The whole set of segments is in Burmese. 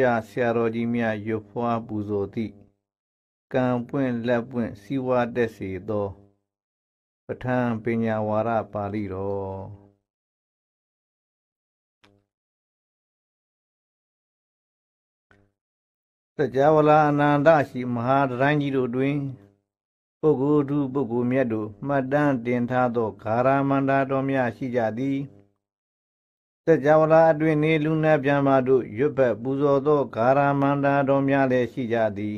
ကျဆရာတော်ကြီးများရွတ်ဖွားပူဇော်သည့်ကံပွင့်လက်ပွင့်စီဝါတက်စေသောပဋ္ဌာန်းပညာဝါဒပါဠိတော်တရားဝလာအနန္တရှိမဟာတရိုင်းကြီးတို့တွင်ပုဂ္ဂိုလ်သူပုဂ္ဂိုလ်မြတ်တို့မှတ်တမ်းတင်ထားသောဂါရမန္တာတော်များရှိကြသည်တကြဝဠာအတွင်နေလူနာပြန်မာတို့ရွတ်ဘက်ပူဇော်သောဂါရမန္တာတော်များလည်းရှိကြသည်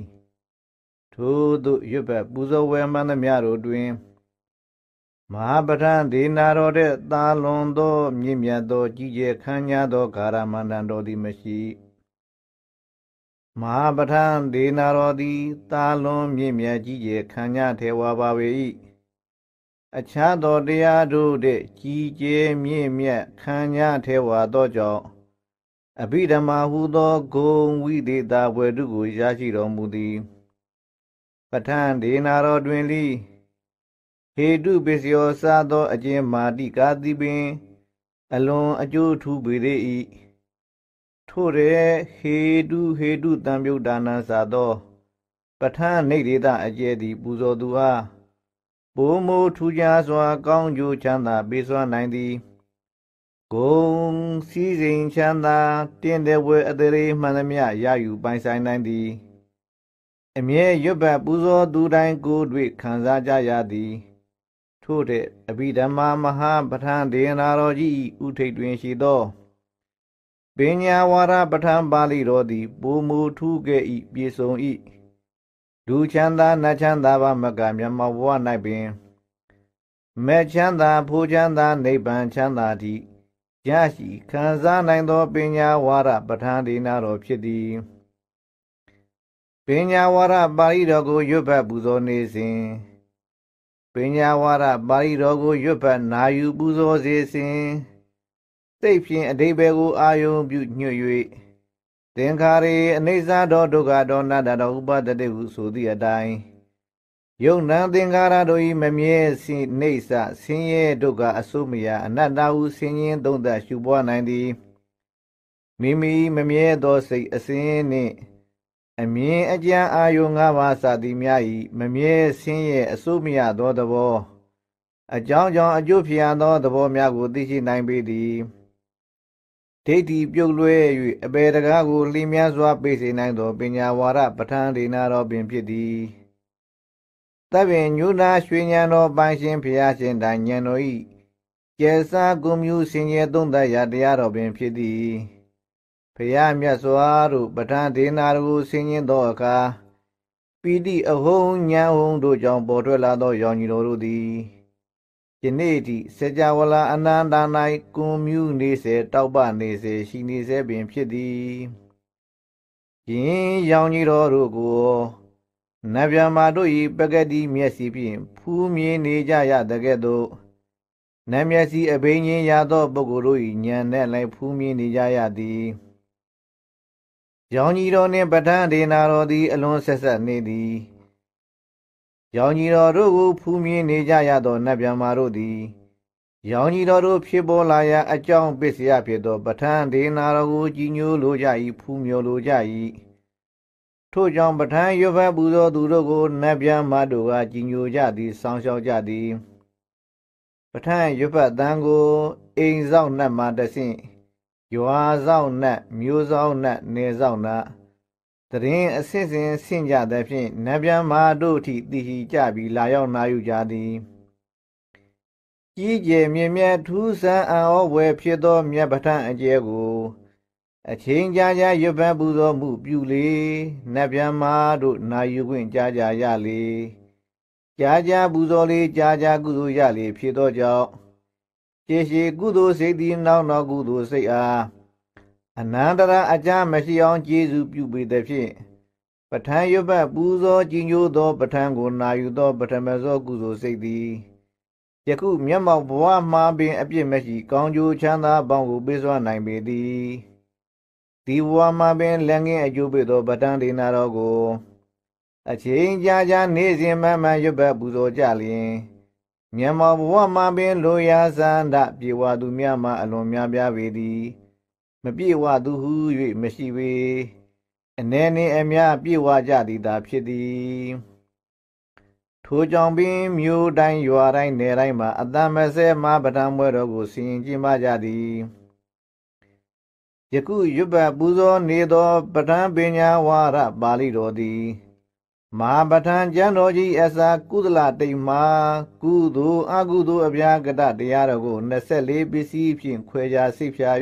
ထို့သို့ရွတ်ဘက်ပူဇော်ဝဲမှန်သမျှတို့တွင်မဟာပဋ္ဌဒေနာတော်တဲ့သာလွန်သောမြင့်မြတ်သော ကြီးကျယ်ခမ်းညားသောဂါရမန္တန်တော်သည်မရှိမဟာပဋ္ဌဒေနာတော်သည်သာလွန်မြင့်မြတ်ကြီးကျယ်ခမ်းညားထေဝါပါပေ၏အခြားသောတရားတို့တဲ့ကြီးကျယ်မြင့်မြတ်ခံရထဲဝါသောကြောင့်အဘိဓမ္မာဟုသောဂုံဝိဒေတာဘွယ်တို့ကိုရရှိတော်မူသည်ပဋ္ဌာန်းဒေနာတော်တွင်လိဟေတုပစ္စယောစသောအကျဉ်မာတိကာတိပင် အလွန်အကျိုးထူးပေ၏ထို့တဲ့ဟေတုဟေတုတံမြုတ်ဒါနံစာသောပဋ္ဌာန်းနေဒေတာအကျဲသည်ပူဇော်သူအားပိုမိုထူးခြားစွာကောင်းကျိုးချမ်းသာပေးစွမ်းနိုင်သည်ဂုံစည်းစိမ်ချမ်းသာ တင်းတဲ့ဝဲအတရေမှန်သမျှရယူပိုင်ဆိုင်နိုင်သည်အမြဲရွတ်ပတ်ပူဇော်သူတိုင်းကိုယ်တွေ့ခံစားကြရသည် ထို့တဲ့အဘိဓမ္မာမဟာပဋ္ဌာန်းဒေနာတော်ကြီးဥထိတ်တွင်ရှိသောပညာဝါဒပဋ္ဌာန်းပါဠိတော်သည်ပိုမိုထူးကဲ့၏ပြေဆုံး၏လူချမ်းသာနတ်ချမ်းသာပါမကမြတ်မောဘဝ၌ပင်မေချမ်းသာဖူချမ်းသာနိဗ္ဗာန်ချမ်းသာတိရရှိခံစားနိုင်သောပညာဝါဒပဋ္ဌာန်းဒေနာတော်ဖြစ်သည်ပညာဝါဒပါဠိတော်ကိုရွတ်ဖတ်ပူဇော်နေစဉ်ပညာဝါဒပါဠိတော်ကိုရွတ်ဖတ်နာယူပူဇော်စေစဉ်စိတ်ဖြင့်အတိဘယ်ကိုအာယုံပြုညွှတ်၍သင်္ခါရေအနိစ္စဒောဒုက္ခဒောနာတတောဥပတတိဟုဆိုသည့်အတိုင်းယုံနံသင်္ခါရတို့၏မမြဲစိနေဆဆင်းရဲဒုက္ခအဆုမယအနတ္တဟုဆင်းရဲသုံးသပ်ရှုပွားနိုင်သည်မိမိမမြဲသောစိတ်အစဉ်နှင့်အမြင်အကြံအာယုငါးပါးစသည်များ၏မမြဲဆင်းရဲအဆုမယသောသဘောအကြောင်းကြောင့်အကျိုးဖြစ်ရသောသဘောများကိုသိရှိနိုင်ပေသည်ဒိဋ္ဌိပြုတ်လွဲ၍အပေတကားကိုလင်းမြစွာ ပေးစေနိုင်သောပညာဝါဒပဋ္ဌာန်းဒေနာတော်ပင်ဖြစ်သည်။တပင်ညုနာရွှေဉဏ်တော်ပိုင်ရှင်ဖျားရှင်တိုင်ဉဏ်တော်၏ကျေစာကုမျိုးစင်ရဲ့သုံးသက်ရာတရားတော်ပင်ဖြစ်သည်။ဖျားမြတ်စွာတို့ပဋ္ဌာန်းဒေနာတော်ကိုဆင်ခြင်သောအခါပိဋိအဟုံဉာဏ်ဟုံတို့ကြောင့်ပေါ်ထွက်လာသောရောင်ကြီးတော်တို့သည်။ယနေ့ဒီစေကြဝဠာအနန္တ၌ကွန်မြူနေစေတောက်ပနေစေရှိနေစေပင်ဖြစ်သည်ယင်းရောင်ကြီးတော်တို့ကိုနဗျာမာတို့၏ပကတိမျက်စီဖြင့်ဖူးမြင်နေကြရတကဲ့သို့နမျက်စီအဘိညာဉ်ရသော ပုဂ္ဂိုလ်တို့၏ဉာဏ်နဲ့လည်းဖူးမြင်နေကြရသည်ရောင်ကြီးတော်နှင့်ပဋ္ဌာန်းဒေနာတော်သည် အလွန်ဆက်ဆက်နေသည်ရောင်ကြီးတော်တို့ကိုဖူးမြင်နေကြရသောနတ်ဗျံမာတို့သည်ရောင်ကြီးတော်တို့ဖြစ်ပေါ်လာရာအကြောင်းပစ္စယဖြစ်သောပဋ္ဌာန်းဒေနာတော်ကိုကြည်ညိုလိုကြ၏ဖူးမြော်လိုကြ၏ထို့ကြောင့်ပဋ္ဌာန်းရွတ်ဖတ်ပူဇော်သူတို့ကိုနတ်ဗျံမာတို့ကကြည်ညိုကြသည်ဆောင်းလျှောက်ကြသည်ပဋ္ဌာန်းရွတ်ဖတ်တန်ကိုအိမ်ဆောင်နတ်မှတဆင့်ရွာဆောင်နတ်မျိုးဆောင်နတ်နေဆောင်နတ်တရင်အစစ်စဉ်ဆင့်ကြသည်ဖြင့်နဗျံမာတို့ထိတိဟိကြပြီးလာရောက်နာယူကြသည်ကြီးကျယ်မြင့်မြတ်ထူးဆန်းအံ့ဩဖွယ်ဖြစ်သောမြတ်ပဋ္ဌာန်းအကျယ်ကို အချင်းကြကြရွတ်ပန်းပူဇော်မှုပြုလေနဗျံမာတို့နာယူခွင့်ကြကြရလေကြကြပူဇော်လေကြကြကုသိုလ်ရလေဖြစ်သောကြောင့်ကျေရှိကုသိုလ်စိတ်သည်နောက်နောက်ကုသိုလ်စိတ်အားအနန္တရာအကြမရှိအောင်ကျေးဇူးပြုပေသည်ဖြင့်ပဋ္ဌာန်းရွတ်ပတ်ပူဇော်ကြည်ညိုသောပဋ္ဌာန်းကိုနာယူသောပဋ္ဌမဇောကုသိုလ်စိတ်သည်ယခုမျက်မှောက်ဘဝမှာပင်အပြစ်မရှိကောင်းကျိုးချမ်းသာပေါင်းကိုပေးစွာနိုင်ပေသည်ဒီဘဝမှာပင်လက်ငင်းအကျိုးပေးသောပဋ္ဌာန်းဒေနာတော်ကိုအချိန်ကြာကြာနေစဉ်မှန်မှန်ရွတ်ပတ်ပူဇော်ကြလျင်မျက်မှောက်ဘဝမှာပင်လိုရာစန္ဒပြေဝသူများမှအလွန်များပြားပေသည်မပြေဝသူဟု၍မရှိပေအနေနှင့်အမြပြေဝကြသည်သာဖြစ်သည်ထိုကြောင့်ပင်မြို့တိုင်းရွာတိုင်းနယ်တိုင်းမှာအတံမဆဲမပဒံပွဲတော်ကိုဆင်ကျင်းပကြသည်ယခုရွတ်ပတ်ပူဇော်နေသောပဒံပညာဝါရပါဠိတော်သည်မဟာပဋ္ဌာန်းကျမ်းတော်ကြီးအစာကုသလတိမ်မာကုသိုလ်အကုသိုလ်အပြာကတတရားတော်ကို24ပစ္စည်းဖြင့်ခွဲခြားစိတ်ဖြာ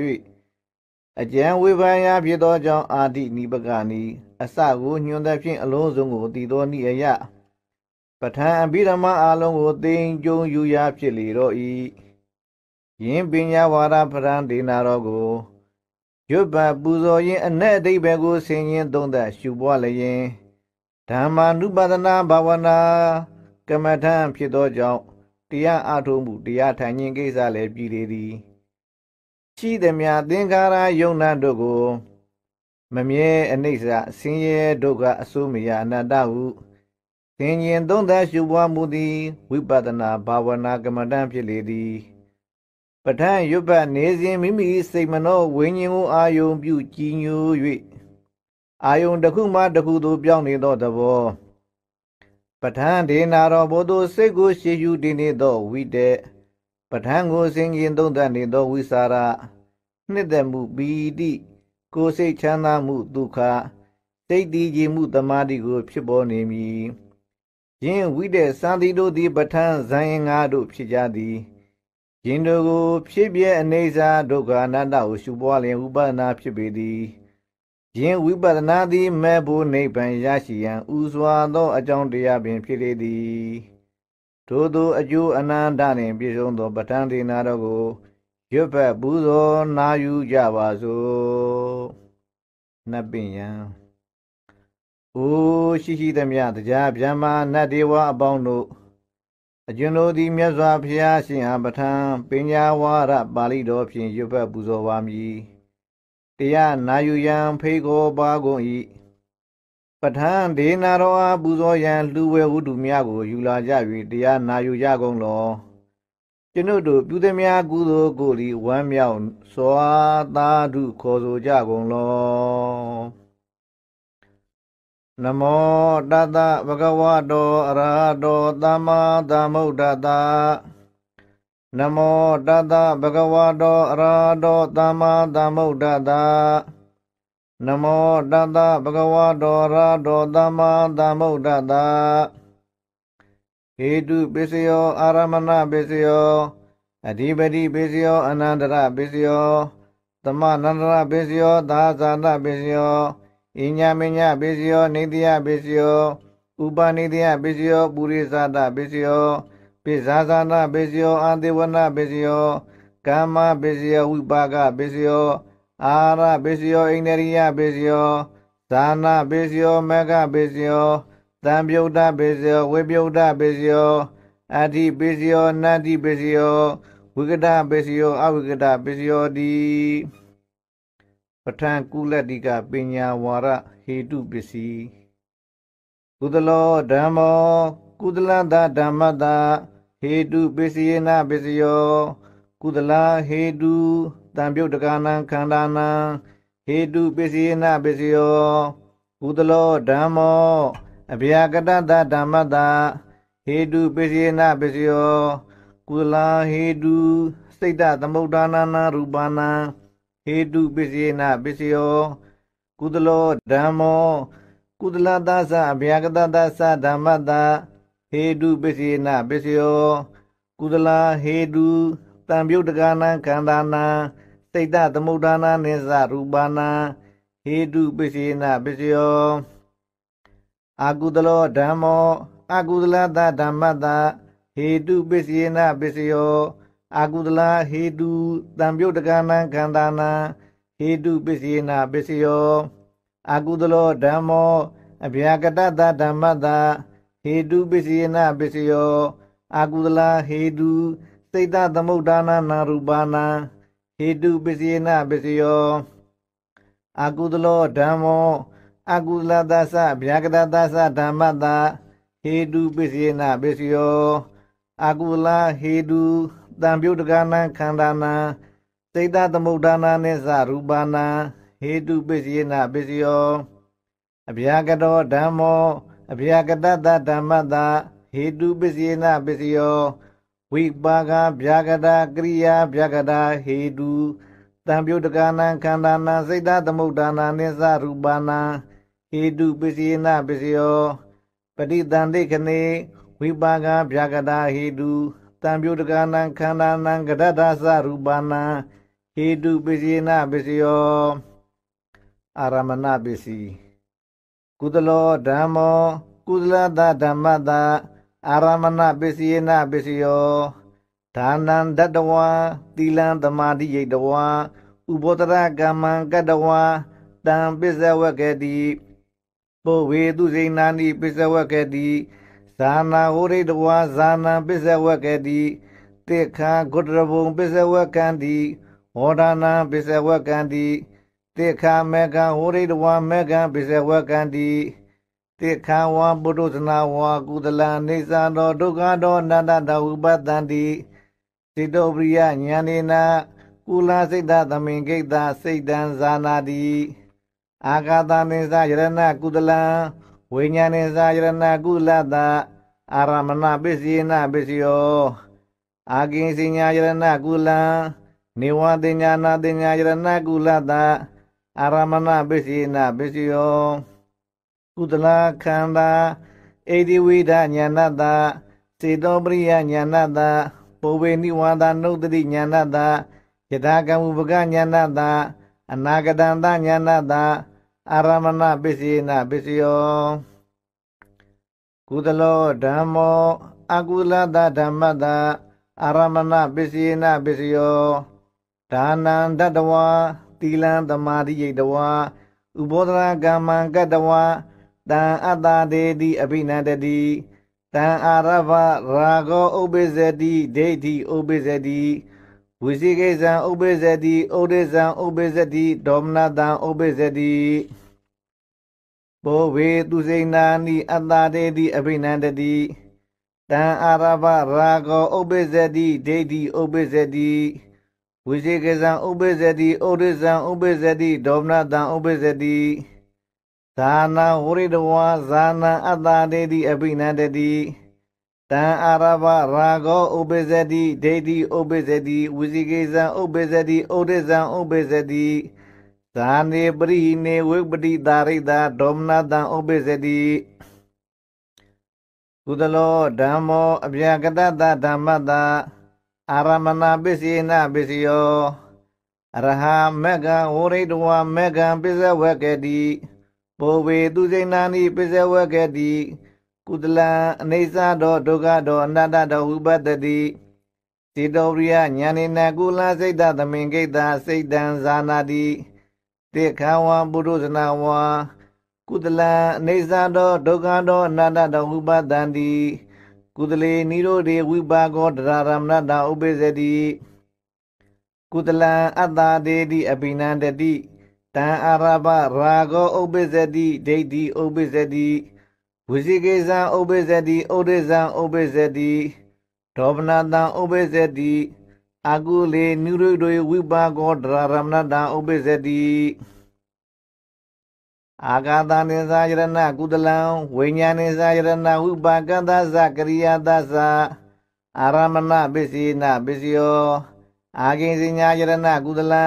အကျံဝေဖန်ရာဖြစ်သောကြောင့်အာတိနိပကနိအစကိုညွန်သည်ဖြင့်အလုံးစုံကိုတည်သောနိအယပဋ္ဌာန်အဘိဓမ္မာအလုံးကိုသင်ကြုံယူရာဖြစ်လေတော့၏ယင်းပညာဝါဒပရံဒေနာတော်ကိုရွတ်ပပူဇော်ရင်အ내အတိဘယ်ကိုဆင်ရင်သုံးသက်ရှုပွားလျင်ဓမ္မာနုပဒနာဘာဝနာကမ္မထံဖြစ်သောကြောင့်တရားအထုံးမှုတရားထိုင်ခြင်းကိစ္စလည်းပြည်လေသည်ရှိသည်မြသင်္ခါရယုံနာတို့ကိုမမြဲအနိစ္စဆင်းရဲဒုက္ခအစိုးမရအနတ္တဟုသင်ញင်သုံးသပ်ရှုပွားမှုသည်ဝိပဿနာဘာဝနာကမ္မဋ္ဌာန်းဖြစ်လေသည်ပဋ္ဌာန်းရွတ်ပတ်နေစဉ်မိမိစိတ်မနှောဝိညာဉ်ကိုအာယုံပြုကြည်ညို၍အာယုံတစ်ခုမှတစ်ခုသို့ပြောင်းနေသောသဘောပဋ္ဌာန်းဒေနာတော်ဘုသူစိတ်ကိုရှေ့ယူတည်နေသောဝိတ္တပဋ္ဌာန်းကိုစင်ကျင်သုံးသပ်နေသောဝိสารနှစ်သက်မှုပီတိကိုစိတ်ချမ်းသာမှုဒုက္ခစိတ်တည်ကြည်မှုတမာတိကို ဖြစ်ပေါ်နေမည်ယင်းဝိတ္တစံတိတို့သည်ပဋ္ဌာန်းဇံရင်ငါတို့ဖြစ်ကြသည်ယင်းတို့ကိုဖြစ်ပြအနေစာဒုက္ခအနတ္တကိုရှုပွားလျင်ဥပဒနာဖြစ်ပေသည်ယင်းဝိပဒနာသည်မဲ့ဖို့နိဗ္ဗာန်ရရှိရန်ဥစွာသောအကြောင်းတရားပင်ဖြစ်လေသည်ထိုသူအကျိုးအနန္တနှင့်ပြည့်စုံသောပဋ္ဌာန်းဒေနာတော်ကိုရွတ်ဖက်ပူဇော်နာယူကြပါစို့နတ်ပင်ယံအိုရှိရှိသမျှတရားဗျမ္မာနတ်ဒေဝအပေါင်းတို့အကျွန်တို့သည်မြတ်စွာဘုရားရှင်အားပဋ္ဌာန်းပညာဝါဒပါဠိတော်ဖြင့်ရွတ်ဖက်ပူဇော်ပါမည်တရားနာယူရန်ဖိတ်ခေါ်ပါကုန်၏ပဋ္ဌာန်းဒေနာရောအပူဇော်ရန် လူဝဲဝုတုများကိုယူလာကြ၍တရားနာယူကြကုန်လောကျွန်ုပ်တို့ပြုသည်များကုသိုလ်ကိုလီဝမ်းမြောက်စွာသာဓုခေါ်ဆိုကြကုန်လောနမောတတဗဂဝတောအရဟတောသမ္မာသမ္ဗုဒ္ဓတ္တနမောတတဗဂဝတောအရဟတောသမ္မာသမ္ဗုဒ္ဓတ္တနမောတတဗုဒ္ဓဝါတော်ရာတော်သမ္မာသမ္ဗုဒ္ဓတဟေတုပစ္စယောအာရမဏပစ္စယောအဓိပတိပစ္စယော အနန္တရပစ္စယောသမနန္တရပစ္စယောသာသနာပစ္စယောဣညာမညပစ္စယော နေတိယပစ္စယော ဥပနိတိယပစ္စယောပုရိသတပစ္စယောပိဇာသနာပစ္စယောအန္တိဝနာပစ္စယောကာမပစ္စယောဝိပါကပစ္စယောအာရပိစယောဣန္ဒရိယပိစယောဇာနာပိစယောမကပိစယောသံပြုတ်တပိစယောဝိပြုတ်တပိစယောအတ္တိပိစယောနတ္တိပိစယောဝိကတပိစယောအဝိကတပိစယောတိပဋ္ဌာန်ကုလတ္တိကပညာဝါရဟေတုပစ္စည်းကုသလောဓမ္မောကုသလတဓမ္မတာဟေတုပစ္စယေနပစ္စယောကုသလဟေတုတံပြုတ်တကနာခန္ဓာနာဟေတုပစ္စယေနပစ္စယောကုသလောဓမ္မောအဗျာကတတဓမ္မတဟေတုပစ္စယေနပစ္စယောကုလာဟေတုစိတ်တသမုဒ္ဒနာနာရူပနာဟေတုပစ္စယေနပစ္စယောကုသလောဓမ္မောကုသလသသအဗျာကတသသဓမ္မတဟေတုပစ္စယေနပစ္စယောကုသလာဟေတုတံပြုတ်တကနာခန္ဓာနာတိတ်တသမုဒ္ဒနာနိစ္စရူပနာဟေတုပစ္စေနပစ္စယောအာကုသလောဓမ္မောအာကုသလသဓမ္မတဟေတုပစ္စေနပစ္စယောအာကုသလဟေတုတံပြုတ်တကနာခန္ဓာနာဟေတုပစ္စေနပစ္စယောအာကုသလောဓမ္မောအဗျာကတတဓမ္မတဟေတုပစ္စေနပစ္စယောအာကုသလဟေတုစိတ်တသမုဒ္ဒနာနာရူပနာဟေတုပစ္စယနာပစ္စယောအာကုသလောဓမ္မောအာကုသလသသဗျာကတသသဓမ္မတာဟေတုပစ္စယနာပစ္စယောအာကုလာဟေတုတံပြုတ်တကနာခန္ဓာနာစိတ်တသမုဒ္ဒါနာနိသရူပနာဟေတုပစ္စယနာပစ္စယောအဗျာကတောဓမ္မောအဗျာကတတဓမ္မတာဟေတုပစ္စယနာပစ္စယောဝိပါကဗျာကတာကရိယာဗျာကတာဟေတုတံပြုတ်တကနာခန္ဓာနာစိတ်ဓာသမုဒ္ဒနာနိသရူပနာဟေတုပစ္စယနာပစ္စယောပฏิတန်တိခနေဝိပါကဗျာကတာဟေတုတံပြုတ်တကနာခန္ဓာနာကရတ္တာသရူပနာဟေတုပစ္စယနာပစ္စယောအာရမဏပစ္စည်းကုသလောဓမ္မောကုသလတဓမ္မတာအာရမဏပစ္စယေနပစ္စယောဒါနံတတဝံသီလံသမာဓိယိတဝံဥပောတရကမ္မံကတဝံတံပစ္စဝကတိပုဝေသူစိဏာနိပစ္စဝကတိဇာနာဟောရိတဝါဇာနာပစ္စဝကတိတေခာဂုတရဘုံပစ္စဝကံတိဟောဒနာပစ္စဝကံတိတေခာမေကံဟောရိတဝါမေကံပစ္စဝကံတိတိခဝံပုရုဇနာဝါကုသလံနေသံတော်ဒုက္ခတော်အနန္တတဝုပတန္တိစေတောပရိယဉာဏေနာကုလာစိတ်တသမင်ကိတ္တစိတ်တံဇာနာတိအာဂါသနေသယရဏကုသလံဝိညာနေသယရဏကုသလတအာရမဏပစ္စယေနပစ္စယောအာကိဉ္စညာယရဏကုလံနေဝတိညာနာတိညာယရဏကုလတအာရမဏပစ္စယေနပစ္စယောကုသလခန္ဓာဧတိဝိဒညာဏတစေတောပရိယညာဏတပုဝေနိဝါဒနုဒတိညာဏတယထာကံဥပကညာဏတအနာဂတံတညာဏတအာရမဏပစ္စည်းနာပစ္စယောကုသလောဓမ္မောအကုလတဓမ္မတအာရမဏပစ္စည်းနာပစ္စယောဒါနံတတဝါတိလံသမာဓိယိတဝါဥပောဒရာကမ္မံကတဝါတံအတ္တဒေတိအဘိနန္တတိတံအာရဗရာဂောဥပိစ္စတိဒိဋ္ဌိဥပိစ္စတိဝိသိကိဇံဥပိစ္စတိဩဒိဇံဥပိစ္စတိဒေါမနတံဥပိစ္စတိဘောဝေသူစိဏာနိအတ္တတေတိအဘိနန္တတိတံအာရဗရာဂောဥပိစ္စတိဒိဋ္ဌိဥပိစ္စတိဝိသိကိဇံဥပိစ္စတိဩဒိဇံဥပိစ္စတိဒေါမနတံဥပိစ္စတိဇာနာဝရိတဝါဇာနာအတ္တတေတိအပိနန္တတိတံအာရဘရာဂောဥပိဇတိဒိဋ္ဌိဥပိဇတိဝိဇိကိဇံဥပိဇတိဩဒိဇံဥပိဇတိဇာနေပရိဟိနေဝိပတိတာရိတာဒေါမနတံဥပိဇတိကုသလောဓမ္မော အပြကတတဓမ္မတာအာရမဏပစ္စေနပစ္စယောအရဟံမေဃဝရိတဝမေဃပိဇဝကတိဘောဝေသူစိဏာနိပိစဝကတိကုသလံအနေစာတော်ဒုက္ခတော်အနတ္တတော်ဝိပတ္တိတိတောရိယညာနေနကုလစိတ်တသမင်ကိတ္တစိတ်တံဇာနာတိတေခဝံပုရုဇနာဝံကုသလံအနေစာတော်ဒုက္ခတော်အနတ္တတော်ဝိပတ္တန္တိကုသလေနိရောဓေဝိပါကောတရာရမဏတာဥပိစတိကုသလံအတ္တာဒေတိအပိနန္တတိတံအာရပရာဂောဥပ္ပဇ္ဇတိဒိဋ္ဌိဥပ္ပဇ္ဇတိဝစီကေဇံဥပ္ပဇ္ဇတိဩရိဇံဥပ္ပဇ္ဇတိဒောပနာတံဥပ္ပဇ္ဇတိအကုလေနုရုဒွေဝိပါကောဒရာရမဏတံဥပ္ပဇ္ဇတိအာဂာတံနိသာယရဏကုတလံဝိညာဏိသာယရဏဝိပါကတသကရိယာတသအာရမဏပစ္စည်းနာပစ္စယောအာဂိဉ္စညာယရဏကုတလံ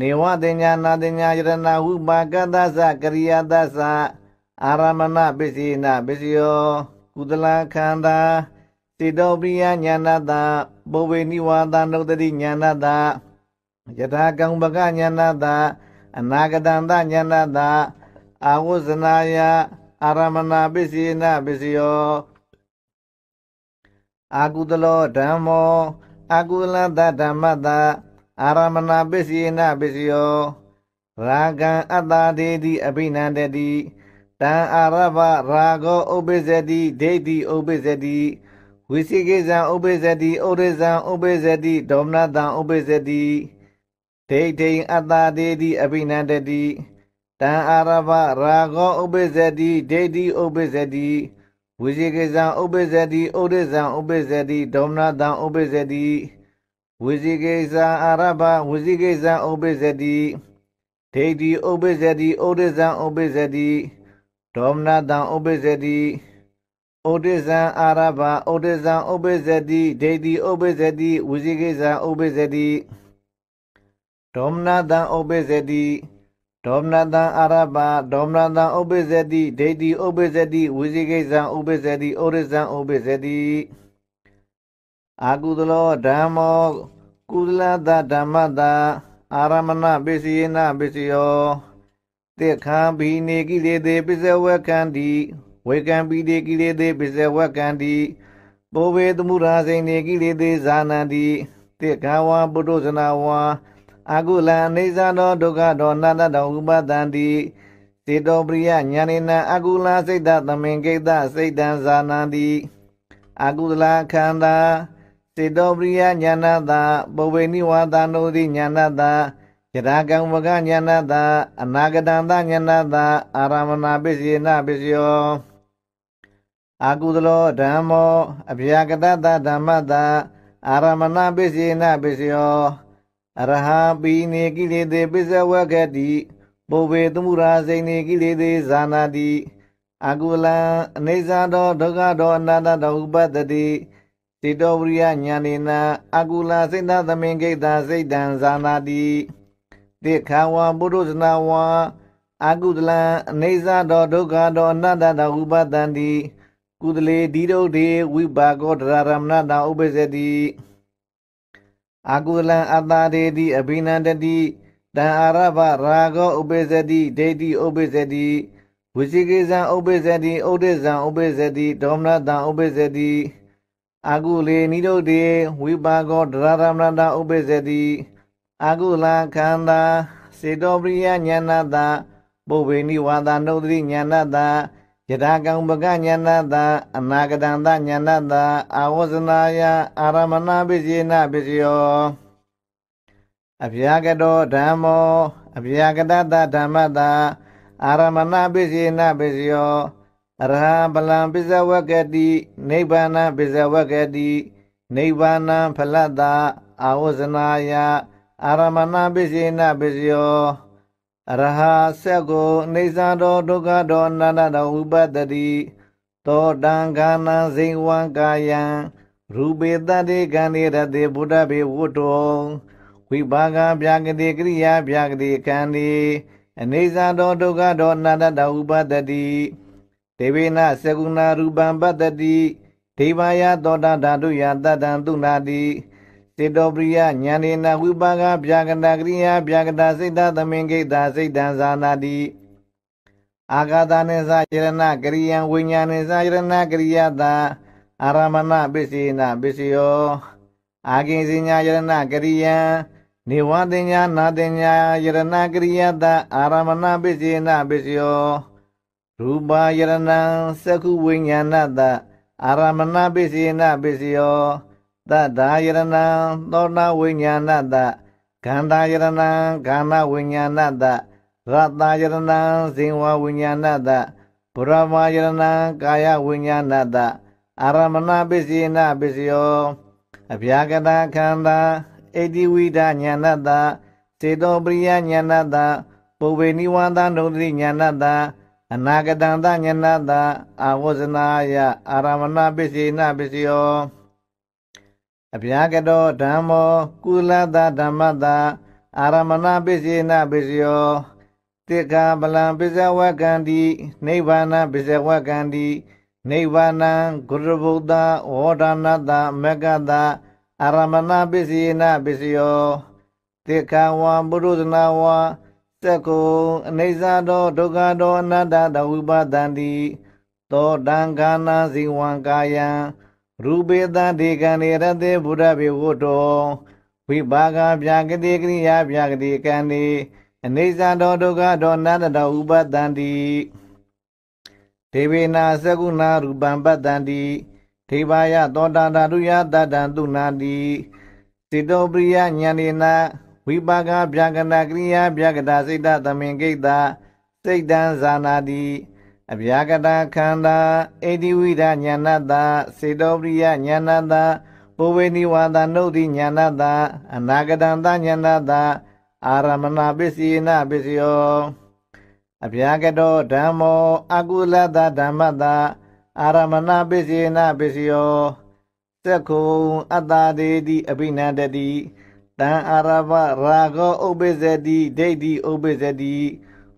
နေဝတင်ညာနာတင်ညာယရဏဝုပါကသသကရိယာသသအာရမဏပစ္စည်းနာပစ္စယောကုသလခန္ဓာစေတောပိယညာနာတပုဝေနိဝါဒနုတတိညာနာတယထာကံပကညာနာတအနာဂတံတညာနာတအာဝဇနာယအာရမဏပစ္စည်းနာပစ္စယောအာကုသလောဓမ္မောအာကုလတဓမ္မတအာရမဏပစ္စည်းနာပစ္စယောရာဂံအတ္တာဒေတိအဘိနန္တတိတံအာရဗရာဂောဥပိစ္ဆတိဒိဋ္ဌိဥပိစ္ဆတိဝိသိကိဇံဥပိစ္ဆတိဩရိဇံဥပိစ္ဆတိဒေါမနတံဥပိစ္ဆတိဒိဋ္ဌိအတ္တာဒေတိအဘိနန္တတိတံအာရဗရာဂောဥပိစ္ဆတိဒိဋ္ဌိဥပိစ္ဆတိဝိသိကိဇံဥပိစ္ဆတိဩရိဇံဥပိစ္ဆတိဒေါမနတံဥပိစ္ဆတိဝိဇိကိစ္စအာရဘဝိဇိကိစ္စဥပိစ္ဆတိဒိဋ္ဌိဥပိစ္ဆတိဩဒိဇံဥပိစ္ဆတိဒေါမနတံဥပိစ္ဆတိဩဒိဇံအာရဘဩဒိဇံဥပိစ္ဆတိဒိဋ္ဌိဥပိစ္ဆတိဝိဇိကိစ္စဥပိစ္ဆတိဒေါမနတံဥပိစ္ဆတိဒေါမနတံအာရဘဒေါမနတံဥပိစ္ဆတိဒိဋ္ဌိဥပိစ္ဆတိဝိဇိကိစ္စဥပိစ္ဆတိဩဒိဇံဥပိစ္ဆတိအာကုသလောဓမ္မောကုသလသဓမ္မတအာရမဏပစ္စယေနပစ္စယောတေခံဘီနေကိလေသေပစ္စဝကံတိဝေကံပိတေကိလေသေပစ္စဝကံတိဘောဝေသမှုရာစိန်နေကိလေသေဇာနန္တိတေခံဝံပုထုဇနာဝံအာကုလံအိဇာနောဒုက္ခဒောနန္တတောဥပတန္တိစေတောပရိယညာနေနအာကုလစိတ်တသမင်ကိတစိတ်တံဇာနန္တိအာကုသလခန္ဓာစေတောပရိယညာနာတာပဝေနိဝါသနုတိညာနာတာယရာကံဝကညာနာတာအနာဂတံသညာနာတာအာရမဏပစ္စေနပစ္စယောအာကုသလောဓမ္မောအဗျာကတတဓမ္မတာအာရမဏပစ္စေနပစ္စယောအရဟံပိနေကိလေသေပစ္စဝကတိပုဗ္ဗေသမှုရာစိနေကိလေသေဇာနာတိအာကုလံအနေဇာတောဒုက္ခတော အနတ္တတောဥပတ္တိစေတောဝရိယညာနေနံအကုလစိတ်သသမင်ဂိတံစိတ်တံဇာနာတိတေခဝံပုရုဇနာဝံအာကုဒလံအနေဇတောဒုက္ခတောအနတ္တတောဥပတံတိကုသလေဒီတုဒေဝိပါကောဒရရမဏတောဥပဇ္ဇတိအာကုလံအတ္တဒေတိအဘိနန္တတိတံအာရဘရာဂောဥပဇ္ဇတိဒိဋ္ဌိဥပဇ္ဇတိဝိသိကိဇံဥပဇ္ဇတိဥဒိဇံဥပဇ္ဇတိဒေါမနတံဥပဇ္ဇတိအာကုလေနိရုဒ္ဓေဝိပါကောဒရရမန္တဥပ္ပဇတိအာကုလခန္ဓာစေတောပရိယညာနာတပုဗ္ဗေနိဝါဒနုဒ္ဓိညာနာတယထာကံပကညာနာတအနာဂတံတညာနာတအာဝဇနာယအာရမဏပိစေနပိစယောအဗျာကတောဓမ္မောအဗျာကတတဓမ္မတအာရမဏပိစေနပိစယောအရဟံပလံပိဇဝကတိနိဗ္ဗာနံပိဇဝကတိနိဗ္ဗာနံဖလတ္တာအာဝဇနာယအာရမဏပိစိနပိစယောအရဟဆက်ကိုအိဋ္ဌာတော်ဒုက္ခတော်အနန္တတော်ဥပတ္တိတောတံခန္ဓာဇိဝံကာယံရူပေတတိကံနေရတေဗုဒ္ဓဘေဝတ္တောဝိပါကဗျာကတိကရိယာဗျာကတိကံဒီအိဋ္ဌာတော်ဒုက္ခတော်အနန္တတော်ဥပတ္တိဒေဝေနသကုဏရူပံပတ္တတိဒေဝယသောတာဓာတုယတတံသူနာတိစေတောပရိယဉာဏေနဝိပါကဗျာကတာကရိယာဗျာကတာစိတ်တသမင်ကိတာစိတ်တံသာနာတိအာဂတာနေသယရဏကရိယံဝိညာနေသယရဏကရိယတာအာရမဏပစ္စေနပစ္စယောအာကိဉ္စညာယရဏကရိယံနေဝတိညာနာတိညာယရဏကရိယတာအာရမဏပစ္စေနပစ္စယောရူပယရဏံသကုဝိညာဏတအာရမဏပိစိဏပိစယောတတ္တာယရဏံသောဏဝိညာဏတခန္ဓာယရဏံခန္ဓာဝိညာဏတရတ္တယရဏံဇင်ဝဝိညာဏတဘုရမယရဏံကာယဝိညာဏတအာရမဏပိစိဏပိစယောအဗျာကတာခန္ဓာဣတိဝိဒညာဏတစေတောပရိယညာဏတပုဝေနိဝန္တနုတိညာဏတအနာဂတံတညနာတအာဝဇနာယအာရမဏပစ္စေနပစ္စယောအဗျာကတောဓမ္မောကုလတဓမ္မတအာရမဏပစ္စေနပစ္စယောတေကဗလံပစ္စဝကံတိနိဗ္ဗာနပစ္စဝကံတိနိဗ္ဗာနံဂုရဗုဒ္ဓဝေါဒနာတမကတအာရမဏပစ္စေနပစ္စယောတေကဝံပုရုဇနာဝံသက္ကုံအနေစာသောဒုက္ခသောအနတ္တတဝိပတံတိသောတံခါနာဇိဝံကာယံရူပေတံဒေကံနေရတေဘုဒ္ဓဘေဝတောဝိပါကဗျာကတိကရိယာဗျာကတိကံနေအနေစာသောဒုက္ခသောအနတ္တတဝိပတံတိဒေဝေနာသကုဏရူပံပတံတိဒေဝါယသောတာတာရုယတတံသူနာတိစေတောပရိယဉာဏေနာဝိပါကဗျာကနာကရိယာဗျာကတာစိတ်တသမင်ကိတ္တစိတ်တံဇာနာတိအဗျာကတာခန္ဓာအေဒီဝိဒညာဏတစေတောပရိယညာဏတပုဝေနိဝါဒနုတိညာဏတအနာဂတံတညာဏတအာရမဏပစ္စည်းနာပစ္စယောအဗျာကတောဓမ္မောအကုလတဓမ္မတအာရမဏပစ္စည်းနာပစ္စယောသက္ခုအတ္တဒေတိအဘိနန္တတိတံအာရဗရာဂောဥပ္ပဇ္ဇတိဒိဋ္ဌိဥပ္ပဇ္ဇတိ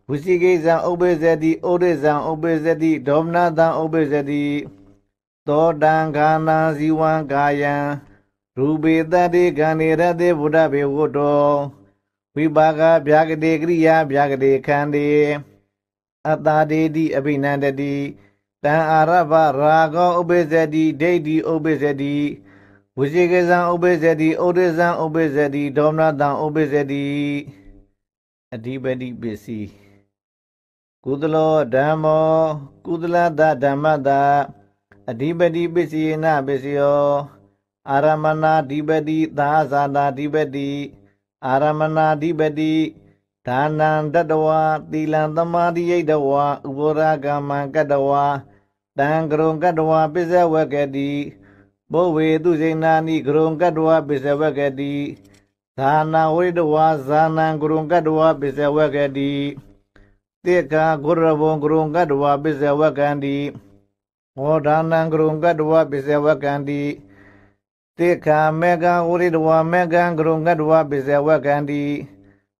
ဝစီကိဇံဥပ္ပဇ္ဇတိဩရိဇံဥပ္ပဇ္ဇတိဒေါမနတံဥပ္ပဇ္ဇတိသောတံခန္ဓာဇီဝံကာယံရူပေတတေကံနေရတေဗုဒ္ဓဘေဝတောဝိပါကဗျာကတိကရိယာဗျာကတိခန္တိအတ္တာဒေတိအဘိနန္တတိတံအာရဗရာဂောဥပ္ပဇ္ဇတိဒိဋ္ဌိဥပ္ပဇ္ဇတိဝစီကေဇံဥပိစ္ဆေတိဩရိဇံဥပိစ္ဆေတိဒေါမနတံဥပိစ္ဆေတိအဓိပတိပစ္စည်းကုသလောဓမ္မောကုသလတဓမ္မတအဓိပတိပစ္စယေနပစ္စယောအာရမဏဓိပတိသာသာတာဓိပတိအာရမဏဓိပတိဒါနံတတဝါသီလံသမာဓိယိတဝါဥပောရကမံကတဝါတံကရုံကတဝါပစ္စဝကတိဘောဝေသူစိဏာနိဂရုံကတ္တဝပိစဝကတိဇာနာဝိတဝါဇာနံဂရုံကတ္တဝပိစဝကတိတေကာဂုရဘုံဂရုံကတ္တဝပိစဝကံတိဟောဒါနံဂရုံကတ္တဝပိစဝကံတိတေခာမေကံဝရိတဝမေကံဂရုံကတ္တဝပိစဝကံတိ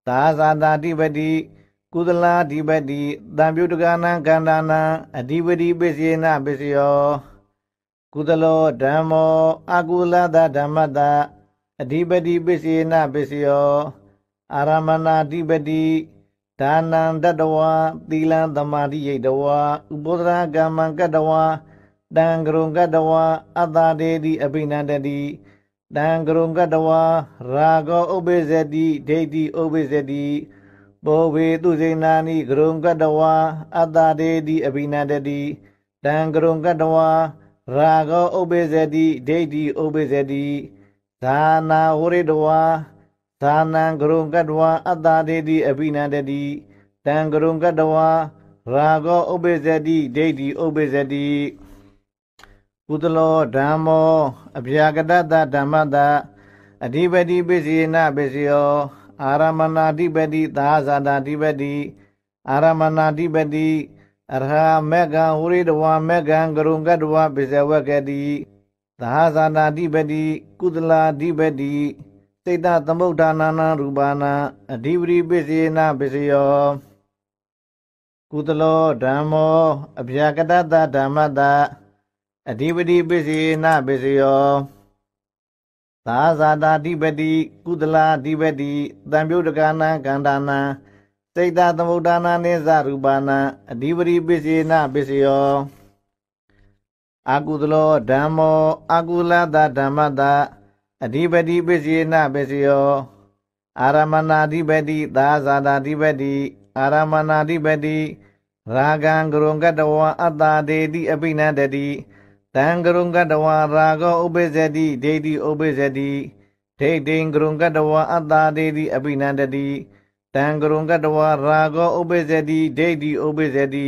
သာသာတာတိပတိကုသလာဓိပတိတံပြုတကနာကန္တာနာအဓိပတိပစ္စယေနပစ္စယောကုသလောဓမ္မောအကုလသဓမ္မတအဓိပတိပစ္စေနပစ္စယောအာရမဏဓိပတိဒါနံတတဝါသီလံသမာဓိယိတဝါဥပောဒရာကမ္မံကတဝါတံကရုံကတဝါအတ္တဒေတိအပိနန္တတိတံကရုံကတဝါရာဂောဥပိစတိဒိဋ္ဌိဥပိစတိဘောဝေသူစိဏာနိကရုံကတဝါအတ္တဒေတိအပိနန္တတိတံကရုံကတဝါရာဂောဥပိသတိဒိဋ္ဌိဥပိသတိဒါနာဝရိတဝါဒါနံကရုံကတဝါအတ္တဒိဋ္ဌိအပိနန္တတိတံကရုံကတဝါရာဂောဥပိသတိဒိဋ္ဌိဥပိသတိကုသလောဓမ္မောအဗျာကတတဓမ္မတအဓိပတိပိစီနာပိစီယော အာရမဏာဓိပတိသာဇာတာဓိပတိအာရမဏာဓိပတိအရဟမကံဝရိတဝမကံကရုံကတဝပိစဝကတိသဟဇာနာဓိပတိကုသလာဓိပတိစိတ်တသမုဋ္ဌာနာနာရူပနာအဓိပတိပိစေနာပိစယောကုသလောဓမ္မောအဗျာကတတဓမ္မတအဓိပတိပိစေနာပိစယောသာဇာတာဓိပတိကုသလာဓိပတိတံပြုတ်တကနာကန္တာနာစိတ်တသမုဒ္ဒနာနိသရူပနာအဓိပတိပစ္စေနပစ္စယောအာကုသလောဓမ္မောအာကုလတဓမ္မတအဓိပတိပစ္စေနပစ္စယောအာရမဏာဓိပတိသာဇာတာဓိပတိအာရမဏာဓိပတိရာဂံကရုံကတဝံအတ္တာဒေတိအပိနန္တတိတံကရုံကတဝံရာဂောဥပိစေတိဒေတိဥပိစေတိဒိဋ္ဌိံကရုံကတဝံအတ္တာဒေတိအပိနန္တတိတံကရုံကတဝါရာဂောဥပိစေတိဒိဋ္ဌိဥပိစေတိ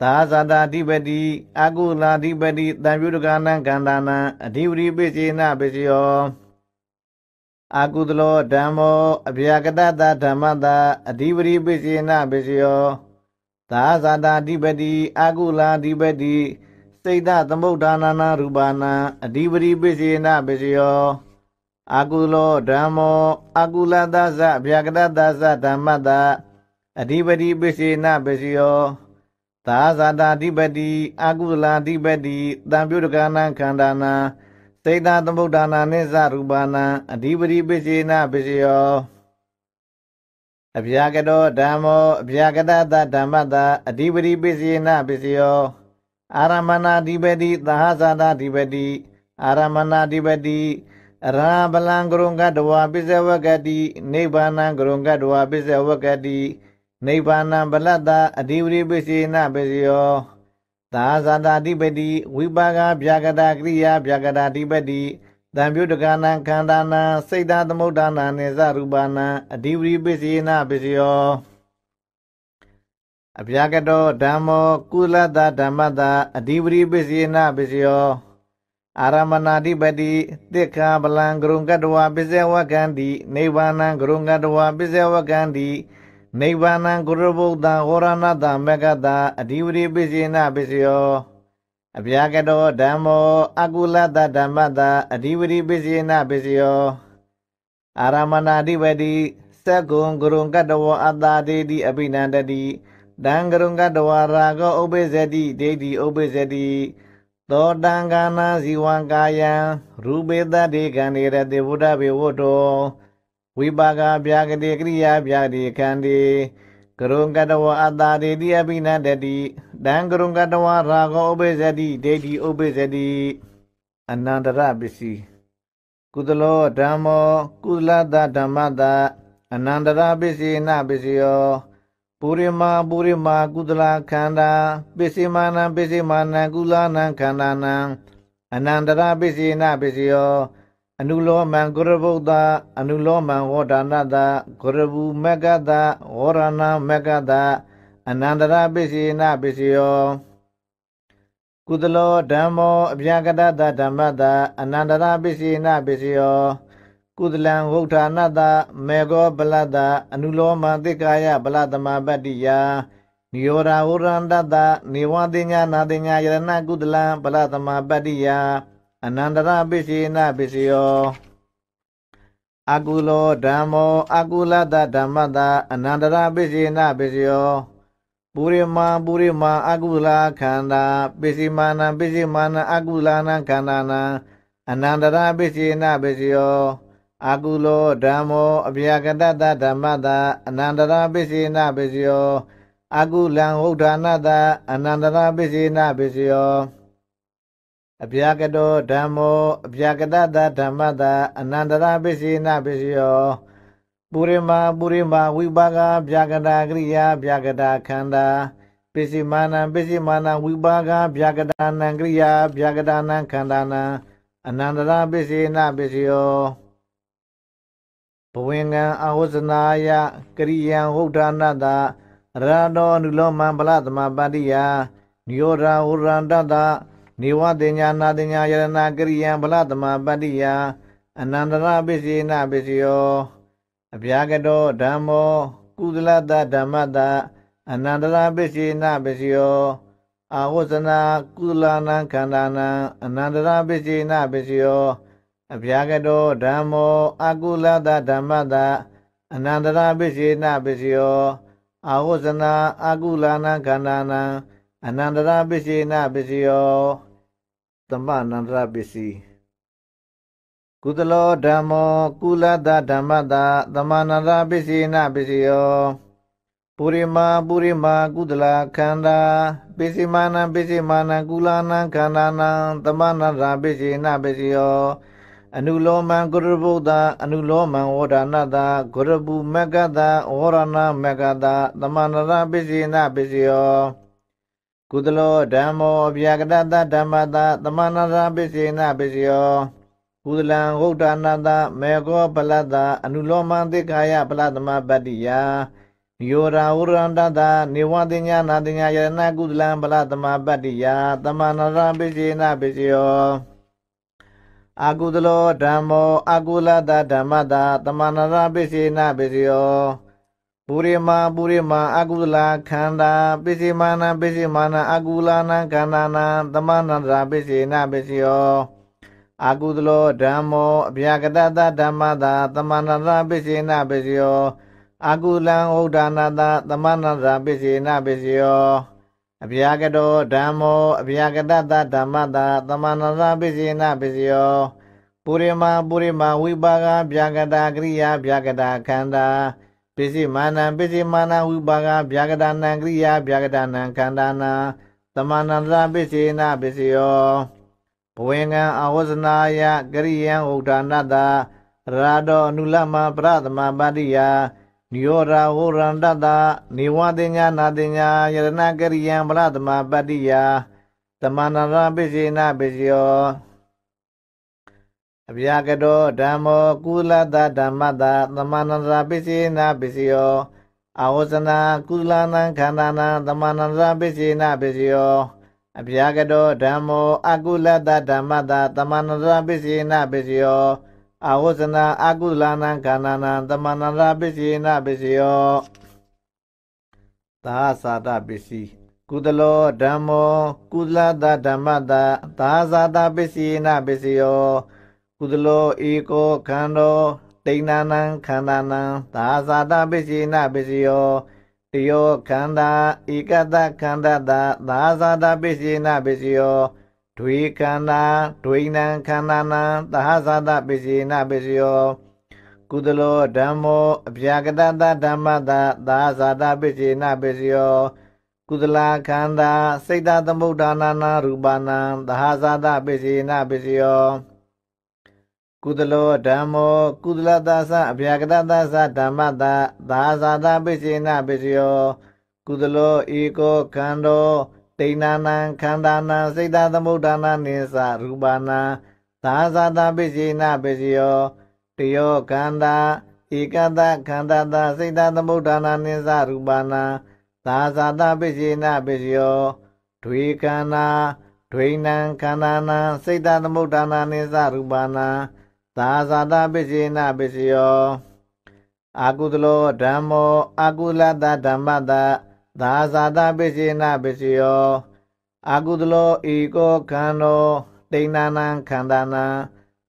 သာသတာဓိပတိအာကုလာဓိပတိတံပြုတကနံကန္တာနံအဓိပတိပိစေနပိစယောအာကုသလောဓမ္မောအဗျာကတတဓမ္မတာအဓိပတိပိစေနပိစယောသာသတာဓိပတိအာကုလာဓိပတိစိတ်တသမုဋ္ဌာနာနာရူပနာအဓိပတိပိစေနပိစယောအာကုလောဓမ္မောအာကုလသသဗျာကတသသဓမ္မတအဓိပတိပိစေနပစီယောသာဇာတာဓိပတိအာကုလာဓိပတိတံပြုတကနာခန္ဓာနာစေတသမုဒ္ဒနာနိသရူပနာအဓိပတိပိစေနပစီယောအဗျာကတောဓမ္မောအဗျာကတသဓမ္မတအဓိပတိပိစေနပစီယောအာရမဏာဓိပတိသဟဇာတာဓိပတိအာရမဏာဓိပတိအရာပလံကရုံကတဝါပိစဝကတိနိဗ္ဗာန်ကရုံကတဝါပိစဝကတိနိဗ္ဗာန်ဗလတ္တအဓိဝိပိစိနပိစယောသာဇာတာတိပတိဝိပါကဗျာကတာကရိယာဗျာကတာတိပတိတံပြုတကနာခန္ဓာနာစိတ်ဓာသမုဒ္ဒနာနေသရူပနာအဓိဝိပိစိနပိစယောအဗျာကတောဓမ္မော ကုလတဓမ္မတအဓိဝိပိစိနပိစယောအာရမဏာတိပတိတိခာပလံဂရုံကတဝပိစေဝကံတိနိဗ္ဗာနံဂရုံကတဝပိစေဝကံတိနိဗ္ဗာနံဂရုဗုဒ္ဓံဟောရဏတံမကတံအဓိဝတိပိစိဏပိစယောအဗျာကတောဓမ္မောအကုလတဓမ္မတအဓိဝတိပိစိဏပိစယောအာရမဏာတိပတိသက္ကုံဂရုံကတဝအတ္တာဒေတိအပိနန္တတိတံဂရုံကတဝရာဂောဥပိစေတိဒေတိဥပိစေတိသောတံကာနာဇီဝံကာယံရူပေတတေကံနေရတေဗုဒ္ဓဘေဝတောဝိပါကဗျာကတိကရိယာဗျာတိခန္တီကရုံကတဝအတာတေတိအပိနတတိတံကရုံကတဝရာဂောဥပိသတိဒေတိဥပိသတိအနန္တရပစ္စည်းကုသလောဓမ္မောကုသလတဓမ္မတအနန္တရပစ္စေနပစ္စယောပုရိမာပုရိမာကုသလခန္ဓာပစ္စေမာနံပစ္စေမာနံကုလနံခန္ဓာနံအနန္တရပစ္စေနပစ္စယောအနုလောမံဂရဗုဒ္ဓအနုလောမံဝဒနာတဂရဗုမကတဝရဏမကတအနန္တရပစ္စေနပစ္စယောကုသလောဓမ္မောအဗျာကတတဓမ္မတအနန္တရပစ္စေနပစ္စယောကုသလံဝုဋ္ဌာနတမေဃောပလတအနုလောမသိက္ခာယပလသမပတ္တိယနိယောရာဝရန္တတနေဝတိညာနာတိညာယရဏကုသလံပလသမပတ္တိယအနန္တရပိစိနပိစယောအကုလောဓမ္မော အကုလတဓမ္မတအနန္တရပိစိနပိစယောပုရိမာပုရိမာအကုလခန္ဓာပိစိမာနံပိစိမာနံအကုလနံခန္ဓာနံအနန္တရပိစိနပိစယောအာကုလောဓမ္မောအဗျာကတတဓမ္မတာအနန္တရာပိစိဏပိစယောအာကုလံဟုတ်ဒါနတာအနန္တရာပိစိဏပိစယောအဗျာကတောဓမ္မောအဗျာကတတဓမ္မတာအနန္တရာပိစိဏပိစယောပုရိမာပုရိမာဝိပါကဗျာကတာကရိယာဗျာကတာခန္ဓာပစ္စည်းမာနံပစ္စည်းမာနံဝိပါကဗျာကတာနံကရိယာဗျာကတာနံခန္ဓာနံအနန္တရာပစ္စေနပစ္စယောဘဝင်ကံအာဝဇနာယကရိယံဝုဒ္ဓနာတရတောအနုလောမံပလသမပတ္တိယနိရောဓဝရန္တတနေဝတင်ညာနာတင်ညာယရဏကရိယံပလသမပတ္တိယအနန္တရပစ္စေနပစ္စယောအဗျာကတောဓမ္မောကုသလတဓမ္မတအနန္တရပစ္စေနပစ္စယောအာဝဇနာကုသလနာခန္ဓာနံအနန္တရပစ္စေနပစ္စယောအဗျာကတောဓမ္မော အကုလတဓမ္မတအနန္တရပစ္စေနပစ္စယောအာဝဇနာအကုလနာခန္ဓာနာအနန္တရပစ္စေနပစ္စယောသမ္မအနန္တရပစ္စည်းကုသလောဓမ္မောကုလတဓမ္မတသမန္တပစ္စေနပစ္စယောပုရိမာပုရိမာကုသလခန္ဓာပစ္စည်းမာနပစ္စည်းမာနကုလနာခန္ဓာနာသမန္တပစ္စေနပစ္စယောအနုလောမံဂရဗုဒ္ဓအနုလောမံဝဒနာတဂရပုမကတဝရဏမကတသမန္တရပိစိဏပိစယောကုသလောဓမ္မောအဗျာကတတဓမ္မတသမန္တရပိစိဏပိစယောကုသလံဝုဒ္ဒနာတမေကောပလတအနုလောမံတိခာယပလသမပတ္တိယနိယောရာဝရန္တတနေဝတိညာနာတိညာယရဏကုသလံပလသမပတ္တိယသမန္တရပိစိဏပိစယောအာကုသလောဓမ္မောအာကုလတဓမ္မတာတမန္တရပိစိဏပိစယောပုရိမာပုရိမာအာကုသလခန္ဓာပိစိမာနပိစိမာနအာကုလနာခန္ဓာနာတမန္တရပိစိဏပိစယောအာကုသလောဓမ္မောအဗျာကတတဓမ္မတာတမန္တရပိစိဏပိစယောအာကုလံဥဒ္ဒနာတာတမန္တရပိစိဏပိစယောအဗျာကတောဓမ္မောအဗျာကတတဓမ္မတာတမန္တပိစိဏပိစယောပုရိမာပုရိမာဝိပါကဗျာကတာကရိယာဗျာကတာခန္ဓာပိစိမာနံပိစိမာနံဝိပါကဗျာကတာနံကရိယာဗျာကတာနံခန္ဓာနာတမန္တပိစိဏပိစယောဘဝေငံအဝဇနာယကရိယံဥဒ္ဒနာတာရာတော်အနုလမပရသမပါတိယာနိယောရာဝရန္တတနေဝတိညာနာတိညာယရဏကရိယံဗလသမာပတ္တိယတမန္တရပိစိဏပိစယောအဗျာကတောဓမ္မော ကုလတဓမ္မတသမန္တရပိစိဏပိစယောအာဝဇနာကုလနံခန္ဓာနံသမန္တရပိစိဏပိစယောအဗျာကတောဓမ္မောအကုလတဓမ္မတသမန္တရပိစိဏပိစယောအာဝဇနာအာကုလနာကာနာနာတမန္တရာပစ္စယနာပစ္စယောသာသာတပစ္စည်းကုသလောဓမ္မောကုသလတာဓမ္မတာသာသာတပစ္စယနာပစ္စယောကုသလောဧကောခန္ဓောတိဏနံခန္ဓာနံသာသာတပစ္စယနာပစ္စယောတယောခန္ဓာဧကတခန္ဓာတာသာသာတပစ္စယနာပစ္စယောဒွေခန္ဓာဒွေနံခန္ဓာနံသဟသသပစ္စေနပစ္စယောကုသလောဓမ္မောအပြာကတတဓမ္မတသာသာတပိစေနပိစယောကုသလာခန္ဓာစိတ်တသမုဒ္ဒါနာနာ ရူပနာသာသာတပိစေနပိစယောကုသလောဓမ္မောကုသလသသအပြာကတသသဓမ္မတသာသာတပိစေနပိစယောကုသလောဧကောခန္ဓောတိဏနံခန္ဓာနံစိတ်တသမုဒ္ဒနာနိသရူပနာသာသာတပိစိဏပိစယောတယောခန္ဓာဧကတခန္ဓာတစိတ်တသမုဒ္ဒနာနိသရူပနာသာသာတပိစိဏပိစယောဒွေခန္ဓာဒွေနံခန္ဓာနံစိတ်တသမုဒ္ဒနာနိသရူပနာသာသာတပိစိဏပိစယောအာကုသလောဓမ္မောအာကုလတဓမ္မတာသာသာတပစ္စေနပစ္စယောအာကုသလောဧကောခန္ဓာတိဏနာံခန္ဓာနာ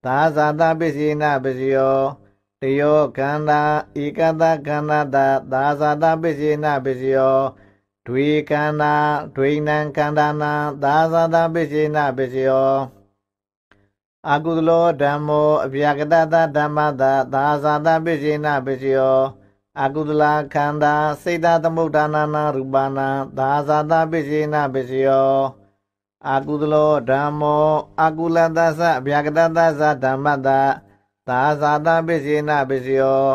သာသာတပစ္စေနပစ္စယောတယောခန္ဓာဧကတခန္ဓာတသာသာတပစ္စေနပစ္စယောဒွေခန္ဓာဒွေနံခန္ဓာနာသာသာတပစ္စေနပစ္စယောအာကုသလောဓမ္မောအဗျာကတတဓမ္မတသာသာတပစ္စေနပစ္စယောအကုဒလာခန္ဓာစေတသမုဋ္ဌာနာနာရူပနာသာသာတပိစိဏပိစယောအာကုသလောဓမ္မောအာကုလတသအဗျာကတတသဓမ္မတသာသာတပိစိဏပိစယော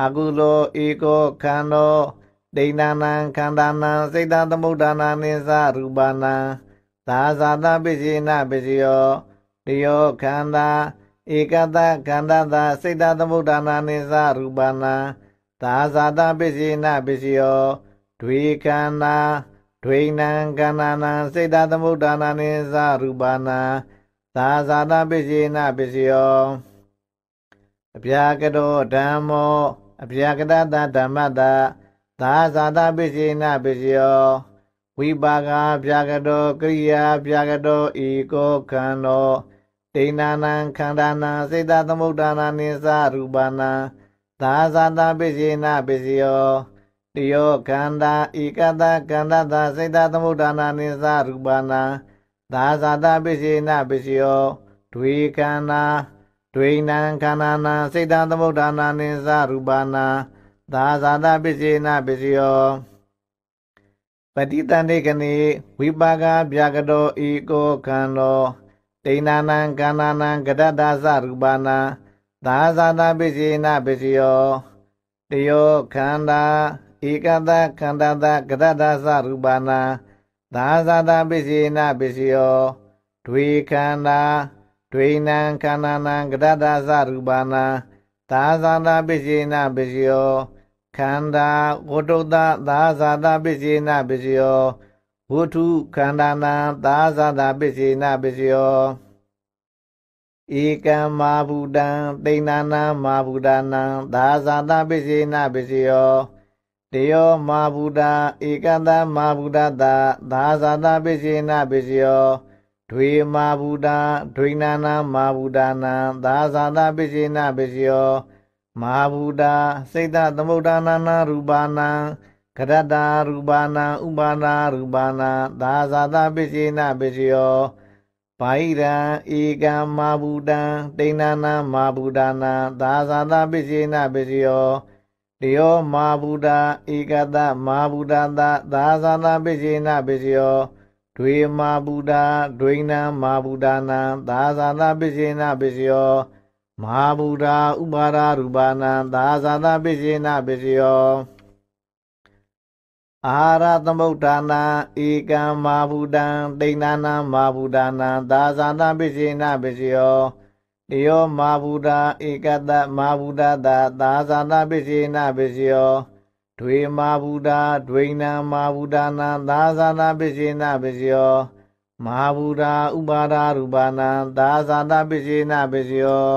အာကုလောဧကောခန္ဓောဒိဏနံခန္ဓာနံစေတသမုဋ္ဌာနာနိသရူပနာသာသာတပိစိဏပိစယောတယောခန္ဓာဧကတခန္ဓာတစေတသမုဋ္ဌာနာနိသရူပနာသာဇာတပစ္စေနပစ္စယောဒွေခန္ဓာဒွေနံကန္နာနံစိတ်တသမုဒ္ဒါနာနိသရူပနာသာဇာတပစ္စေနပစ္စယောအပြာကတောဓမ္မောအပြာကတတဓမ္မတသာဇာတပစ္စေနပစ္စယောဝိပါကပြာကတော ကရိယာပြာကတောဤကိုခန္ဓောဒိဏနံခန္ဓာနံစိတ်တသမုဒ္ဒါနာနိသရူပနာသာသတာပိစိဏပိစိယောတယောခန္ဓာဧကတကန္တသာစိတ်တသမုဒ္ဒနာနိသရူပနာသာသတာပိစိဏပိစိယောဒွေခန္ဓာဒွေနံခန္ဓာနာစိတ်တသမုဒ္ဒနာနိသရူပနာသာသတာပိစိဏပိစိယောပတိတန်တေကနေဝိပါကဗျာကတော်ဤကိုခန္ဓာဒိဏနံကန္နာနံကဒတ္တသရူပနာသာသနာပိစိဏပိစယောတယောခန္ဓာဧကတခန္ဓာတကတတသရူပနာသာသနာပိစိဏပိစယောဒွေခန္ဓာဒွေနံခန္ဓာနံကတတသရူပနာသာသနာပိစိဏပိစယောခန္ဓာဝတ္တုတသာသနာပိစိဏပိစယောဝုထုခန္ဓာနံသာသနာပိစိဏပိစယောဧကံမာဘူတံတိဏနာမာဘူတနံသာဇာတပိစေနပိစယောတယောမာဘူတာဧကတမာဘူတတာသာဇာတပိစေနပိစယောဒွေမာဘူတာဒွေနာနာမာဘူတနံသာဇာတပိစေနပိစယောမာဘူတာစိတ်တသမုဒ္ဒနာနာရူပါဏံကရတ္တာရူပါဏံဥပါဏာရူပါဏာသာဇာတပိစေနပိစယောဗိုင်ရံဧကံမာဘူတံတိဏနာမာဘူတနာသာသာသပစ္စေနပစ္စယောတယောမာဘူတာဧကတမာဘူတာသာသာသပစ္စေနပစ္စယောဒွေမာဘူတာဒွိဏံမာဘူတာနာသာသာသပစ္စေနပစ္စယောမာဘူတာဥပါရရူပနာသာသာသပစ္စေနပစ္စယောအာဟာရသမုဋ္ဌာနာဧကံမာဘူတံတိဏနာမာဘူတနာသာသနာပိစိဏပိစယောတယောမာဘူတာဧကတမာဘူတာတာသာသနာပိစိဏပိစယောဒွေမာဘူတာဒွေနံမာဘူတာနာသာသနာပိစိဏပိစယောမာဘူတာဥပါဒရူပနာသာသနာပိစိဏပိစယော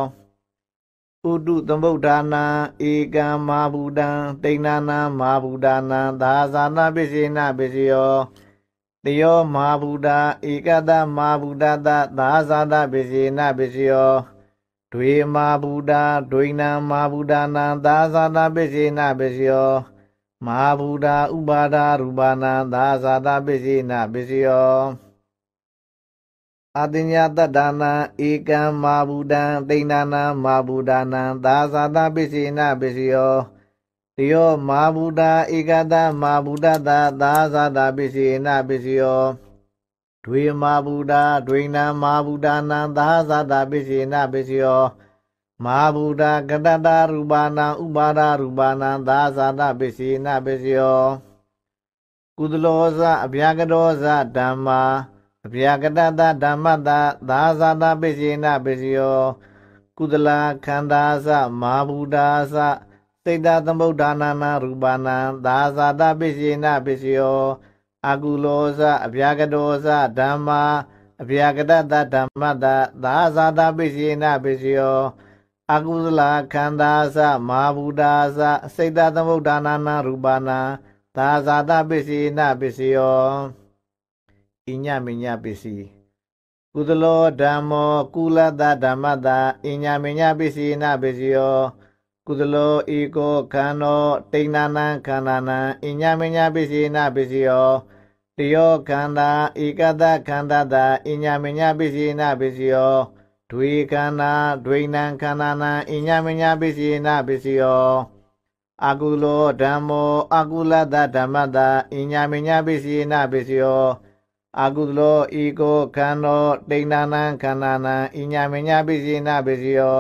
ဥတုသမုဒ္ဒနာဧကံမာဘူတံတိဏနာမာဘူတနာသာသနာပိစိဏပိစယောတယောမာဘူတာဧကတမာဘူတတသာသနာပိစိဏပိစယောဒွေမာဘူတာဒွိဏမာဘူတနာသာသနာပိစိဏပိစယောမာဘူတာဥပါဒရူပနာသာသနာပိစိဏပိစယောအတညာတတနာဧကံမာဘူတံတိဏနာမာဘူတနာသာသာတပိစိဏပိစယောတယောမာဘူတာဧကတမာဘူတတသာသာတပိစိဏပိစယောဒွေမာဘူတာဒွေနာမာဘူတနာသာသာတပိစိဏပိစယောမာဘူတာကတတရူပနာဥပါဒရူပနာသာသာတပိစိဏပိစယောကုသလောဇအဗျာကတော်ဇဓမ္မာအပြာကတတဓမ္မတသာသာတပိစိဏပိစယောကုသလခန္ဓာသမာဘူတာသစိတ်တသမုဒ္ဒနာနာရူပနာသာသာတပိစိဏပိစယောအကုလောသအပြာကတောသဓမ္မာအပြာကတတဓမ္မတသာသာတပိစိဏပိစယောအကုသလခန္ဓာသမာဘူတာသစိတ်တသမုဒ္ဒနာနာရူပနာသာသာတပိစိဏပိစယောဣညမညပစ္စည်းကုသလောဓမ္မောကုလတဓမ္မတာဣညမညပစ္စည်းနာပစ္စယောကုသလောဧကောခန္ဓောတိဏနံခန္ဓာနံဣညမညပစ္စည်းနာပစ္စယောတယောခန္ဓာဧကတခန္ဓာတာဣညမညပစ္စည်းနာပစ္စယောဒွေခန္ဓာဒွေနံခန္ဓာနံဣညမညပစ္စည်းနာပစ္စယောအကုလောဓမ္မော အကုလတဓမ္မတာဣညမညပစ္စည်းနာပစ္စယောအာကုသလောဤကိုခန္ဓာဒိဏနာခန္ဓာနာဣညာမညာပိစိဏပိစိယော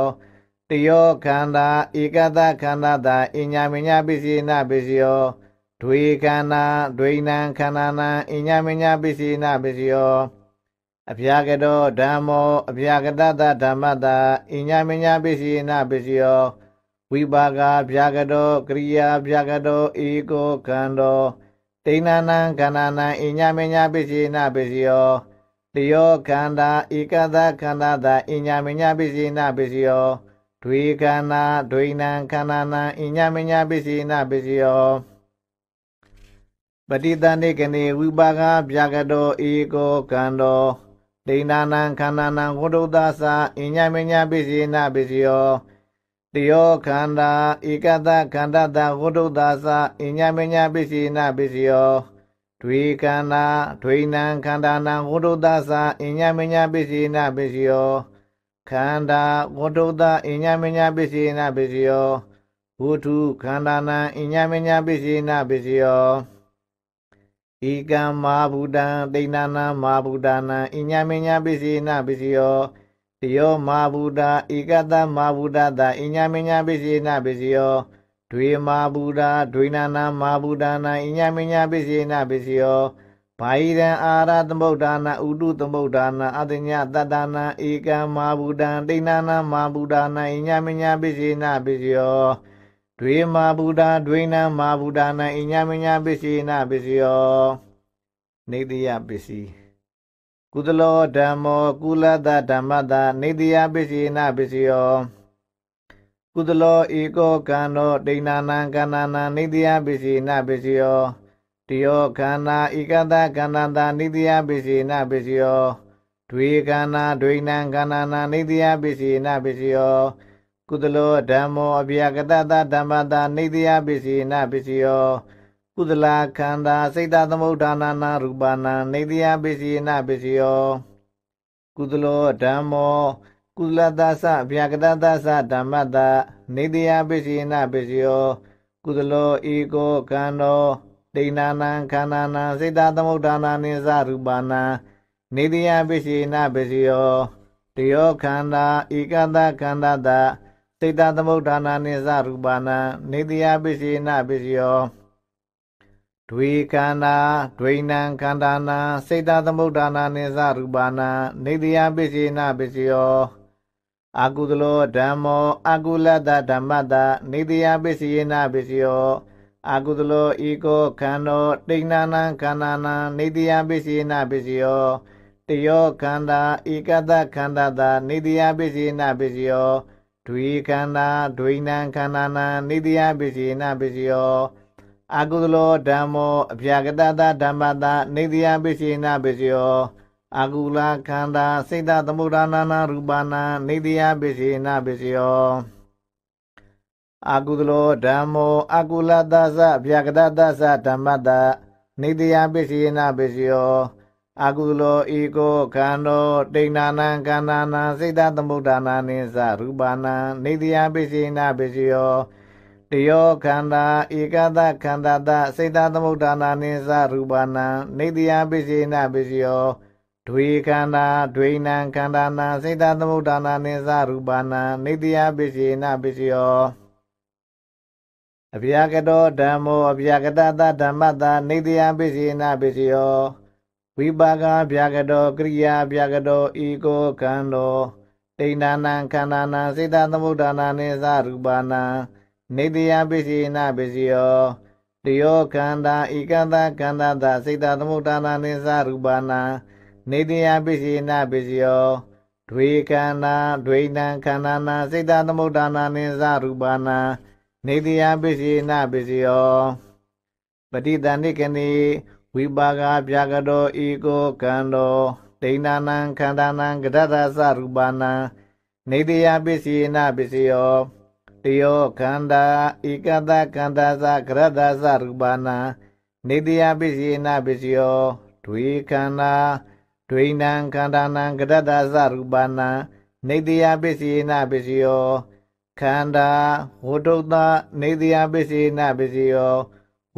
တယောခန္ဓာဧကတခန္ဓာတာဣညာမညာပိစိဏပိစိယောဒွေခန္ဓာဒွေနံခန္ဓာနာဣညာမညာပိစိဏပိစိယောအဖျာကတောဓမ္မောအဖျာကတတဓမ္မတာဣညာမညာပိစိဏပိစိယောဝိပါကဖျာကတောကရိယာဖျာကတောဧကိုခန္ဓာတိဏနံကဏနံအိညာမညာပိစိဏပိစိယောလျောခန္ဓာဧကသခန္ဓာသာအိညာမညာပိစိဏပိစိယောဒွေကဏဒွေနံခန္ဓာနံအိညာမညာပိစိဏပိစိယောပတိတန်နေကနေဝိပါကဗျာကတောဧကောကန္တောဒိဏနံခန္ဓာနံဝတ္တုသသအိညာမညာပိစိဏပိစိယောတယောခန္ဓာဧကတခန္ဓာတဝုဒ္ဓသာသအညမညာပစ္စည်းနာပစ္စယောဒွေခန္ဓာဒွေနံခန္ဓာနံဝုဒ္ဓသာသအညမညာပစ္စည်းနာပစ္စယောခန္ဓာဝုဒ္ဓသာအညမညာပစ္စည်းနာပစ္စယောဝုထုခန္ဓာနံအညမညာပစ္စည်းနာပစ္စယောဧကံမာဘူတံဒိဏနာမာဘူတာနံအညမညာပစ္စည်းနာပစ္စယောယောမာဘူတာဧကတမာဘူတာတာအညာမညာပိစိနပိစိယောဒွေမာဘူတာဒွေနာနာမာဘူတာနာအညာမညာပိစိနပိစိယောဘာယိရန်အာရသမုဒ္ဒနာဥတုသမုဒ္ဒနာအတညတတနာဧကံမာဘူတံဒိဏနာမာဘူဒနာအညမညာပိစိနာပိစယောဒွေမာဘူတာဒွေနံမာဘူဒနာအညမညာပိစိနာပိစယောနေတိယပစ္စည်းကုသလောဓမ္မောကုလသဓမ္မတာနေတယပစ္စည်းနာပစ္စယောကုသလောဧကောကံသောဒိဏနာကဏနာနေတယပစ္စည်းနာပစ္စယောတယောခန္ဓာဧကတကဏတာနေတယပစ္စည်းနာပစ္စယောဒွေကဏ္ဍဒွေနံကဏ္ဍနာနေတယပစ္စည်းနာပစ္စယောကုသလောဓမ္မောအဗျာကတတဓမ္မတာနေတယပစ္စည်းနာပစ္စယောကုသလာခန္ဓာစိတ်တသမုဋ္ဌာနာနာရူပနာနေတယပစ္စည်းနာပစ္စယောကုသလောဓမ္မောကုသလသသဗျာကတသသဓမ္မတနေတယပစ္စည်းနာပစ္စယောကုသလောဧကောကံတော်ဒိဏနာံခန္ဓာနာစိတ်တသမုဋ္ဌာနာနိသရူပနာနေတယပစ္စည်းနာပစ္စယောတယောခန္ဓာဧကတခန္ဓာတစိတ်တသမုဋ္ဌာနာနိသရူပနာနေတယပစ္စည်းနာပစ္စယောဒွေကန္တာဒွိဏံကန္တာနာစိတ်တသမုဒ္ဒနာနိသရူပနာနေတယပစ္စေနပစ္စယောအာကုသလောဓမ္မောအာကုလတ္တဓမ္မတနေတယပစ္စေနပစ္စယောအာကုသလောဤကောခန္ဓောတိဏနာခန္ဓာနာနေတယပစ္စေနပစ္စယောတယောခန္ဓာဧကတခန္ဓာတာနေတယပစ္စေနပစ္စယောဒွေခန္ဓာဒွိဏံခန္ဓာနာနေတယပစ္စေနပစ္စယောအာကုသလောဓမ္မောအပြာကတတာဓမ္မတာနေတိယပိစိဏပိစယောအာကုလခန္ဓာစိတ်တသမုဒ္ဒနာနာ ရူပနာနေတိယပိစိဏပိစယောအာကုသလောဓမ္မောအာကုလသသအပြာကတတာသဓမ္မတာနေတိယပိစိဏပိစယောအာကုလောဤကိုခန္ဓာတိဏနာနံခန္ဓာနာစိတ်တသမုဒ္ဒနာနိသရူပနာနေတိယပိစိဏပိစယောတယောခန္ဓာဧကတခန္ဓာတစိတ်တသမုဋ္ဌာနာနိသရူပနာနေတယပိစိဏပိစယောဒွေခန္ဓာဒွေနံခန္ဓာနာစိတ်တသမုဋ္ဌာနာနိသရူပနာနေတယပိစိဏပိစယောအဗျာကတောဓမ္မောအဗျာကတတဓမ္မတာနေတယပိစိဏပိစယောဝိပါကဗျာကတော ကရိယာဗျာကတောဤကိုကံတော်တိဏ္ဍာနံခန္ဓာနာစိတ်တသမုဋ္ဌာနာနိသရူပနာနေတယပိစီနာပိစီယောတယောကန္တာဤကန္တာကန္တာသာစိတ်တသမုဋ္ဌာနာနိသရူပနာနေတယပိစီနာပိစီယောဒွေကန္နာဒွေနံခန္ဓာနာစိတ်တသမုဋ္ဌာနာနိသရူပနာနေတယပိစီနာပိစီယောပတိတန်နိကနိဝိပါကပြကတော်ဤကိုကံတော်ဒိဏနံခန္ဓာနံကရတ္တသရူပနာနေတယပိစီနာပိစီယောတယောခန္ဓာဧကတခန္ဓာသကရတသရူပနာနေတယပစ္စည်းနာပစ္စယောဒွေခန္ဓာဒွေနံခန္ဓာနံကရတသရူပနာနေတယပစ္စည်းနာပစ္စယောခန္ဓာဝတ္တုတနေတယပစ္စည်းနာပစ္စယော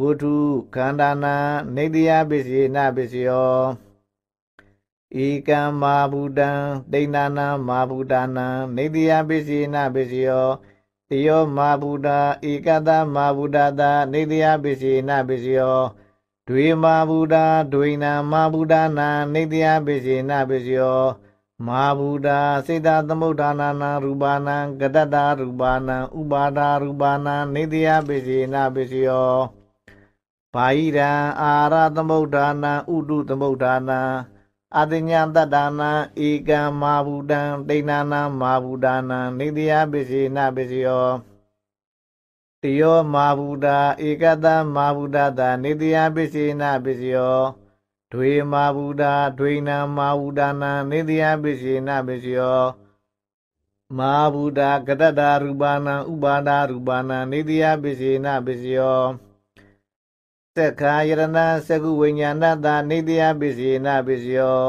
ဝုထုခန္ဓာနာနေတယပစ္စည်းနာပစ္စယောဧကံမာဘူတံဒိဏနာမာဘူတာနံနေတယပစ္စည်းနာပစ္စယောတယောမာဗုဒ္ဓဧကတမာဗုဒ္ဓတာနေတယပိစီနပိစီယောဒွေမာဗုဒ္ဓဒွေနာမာဗုဒ္ဓနာနေတယပိစီနပိစီယောမာဗုဒ္ဓစေတသမုဋ္ဌာနာနာရူပနာကတတရူပနာဥပါဒရူပနာနေတယပိစီနပိစီယောဘာဟိရံအာရသမုဋ္ဌာနာဥတုသမုဋ္ဌာနာအတညာတတနာဧကံမာဘူတံဒိဏနာမာဘူတနာနေတယပစ္စေနပစ္စယောတယောမာဘူတာဧကတမာဘူတတာနေတယပစ္စေနပစ္စယောဒွေမာဘူတာဒွေနာမာဘူတနာနေတယပစ္စေနပစ္စယော မာဘူတာ ကတတရူပနာ ဥပါဒရူပနာနေတယပစ္စေနပစ္စယောသက္ခာယရဏသကုဝိညာဏတာနေတယပိစီနာပိစယော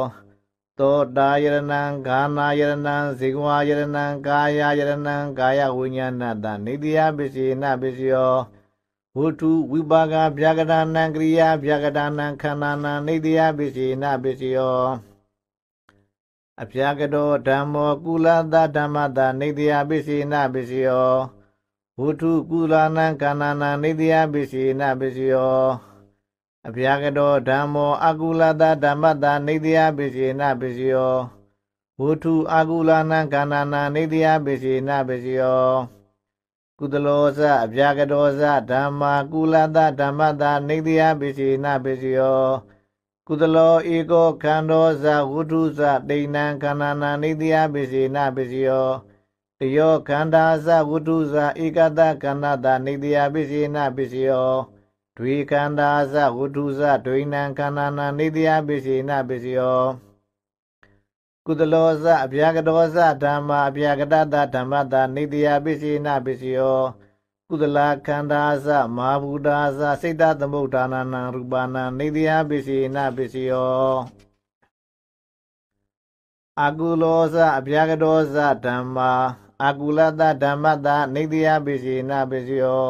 သောတာယရဏံဂာနာယရဏံဇေကဝါယရဏံကာယယရဏံကာယဝိညာဏတာနေတယပိစီနာပိစယောဝုထုဝိပါကဗျာကဒါနံကရိယာဗျာကဒါနံခန္ဓာနံနေတယပိစီနာပိစယောအဗျာကတော်ဓမ္မောကုလသဓမ္မတာနေတယပိစီနာပိစယောဝုထုကုလနာကနာနာနေတယပိစီနပိစီယောအဗျာကတော်ဓမ္မော အကုလတာဓမ္မတာနေတယပိစီနပိစီယောဝုထုအကုလနာကနာနာနေတယပိစီနပိစီယောကုသလောဇအဗျာကတော်ဇဓမ္မာ ကုလတာဓမ္မတာနေတယပိစီနပိစီယောကုသလောဧကောခန္ဓောဇဝုထုဇဒိဏံကနာနာနေတယပိစီနပိစီယောတယောခန္ဓာသဝုတုဇာဧကတခန္ဓာတာနေတယာပိစိနပိစယောဒွေခန္ဓာသဝုတုဇာဒွိနံခန္ဓာနာနေတယာပိစိနပိစယောကုသလောဇအဗျာကတောဇဓမ္မာအဗျာကတတာဓမ္မတာနေတယာပိစိနပိစယောကုသလာခန္ဓာသမာဘူတာသစိတ်တသမုဋ္ဌာနာနာရူပနာနေတယာပိစိနပိစယောအကုလောဇအဗျာကတောဇဓမ္မာအာကုလတဓမ္မတနေတယပိစီနာပိစီယော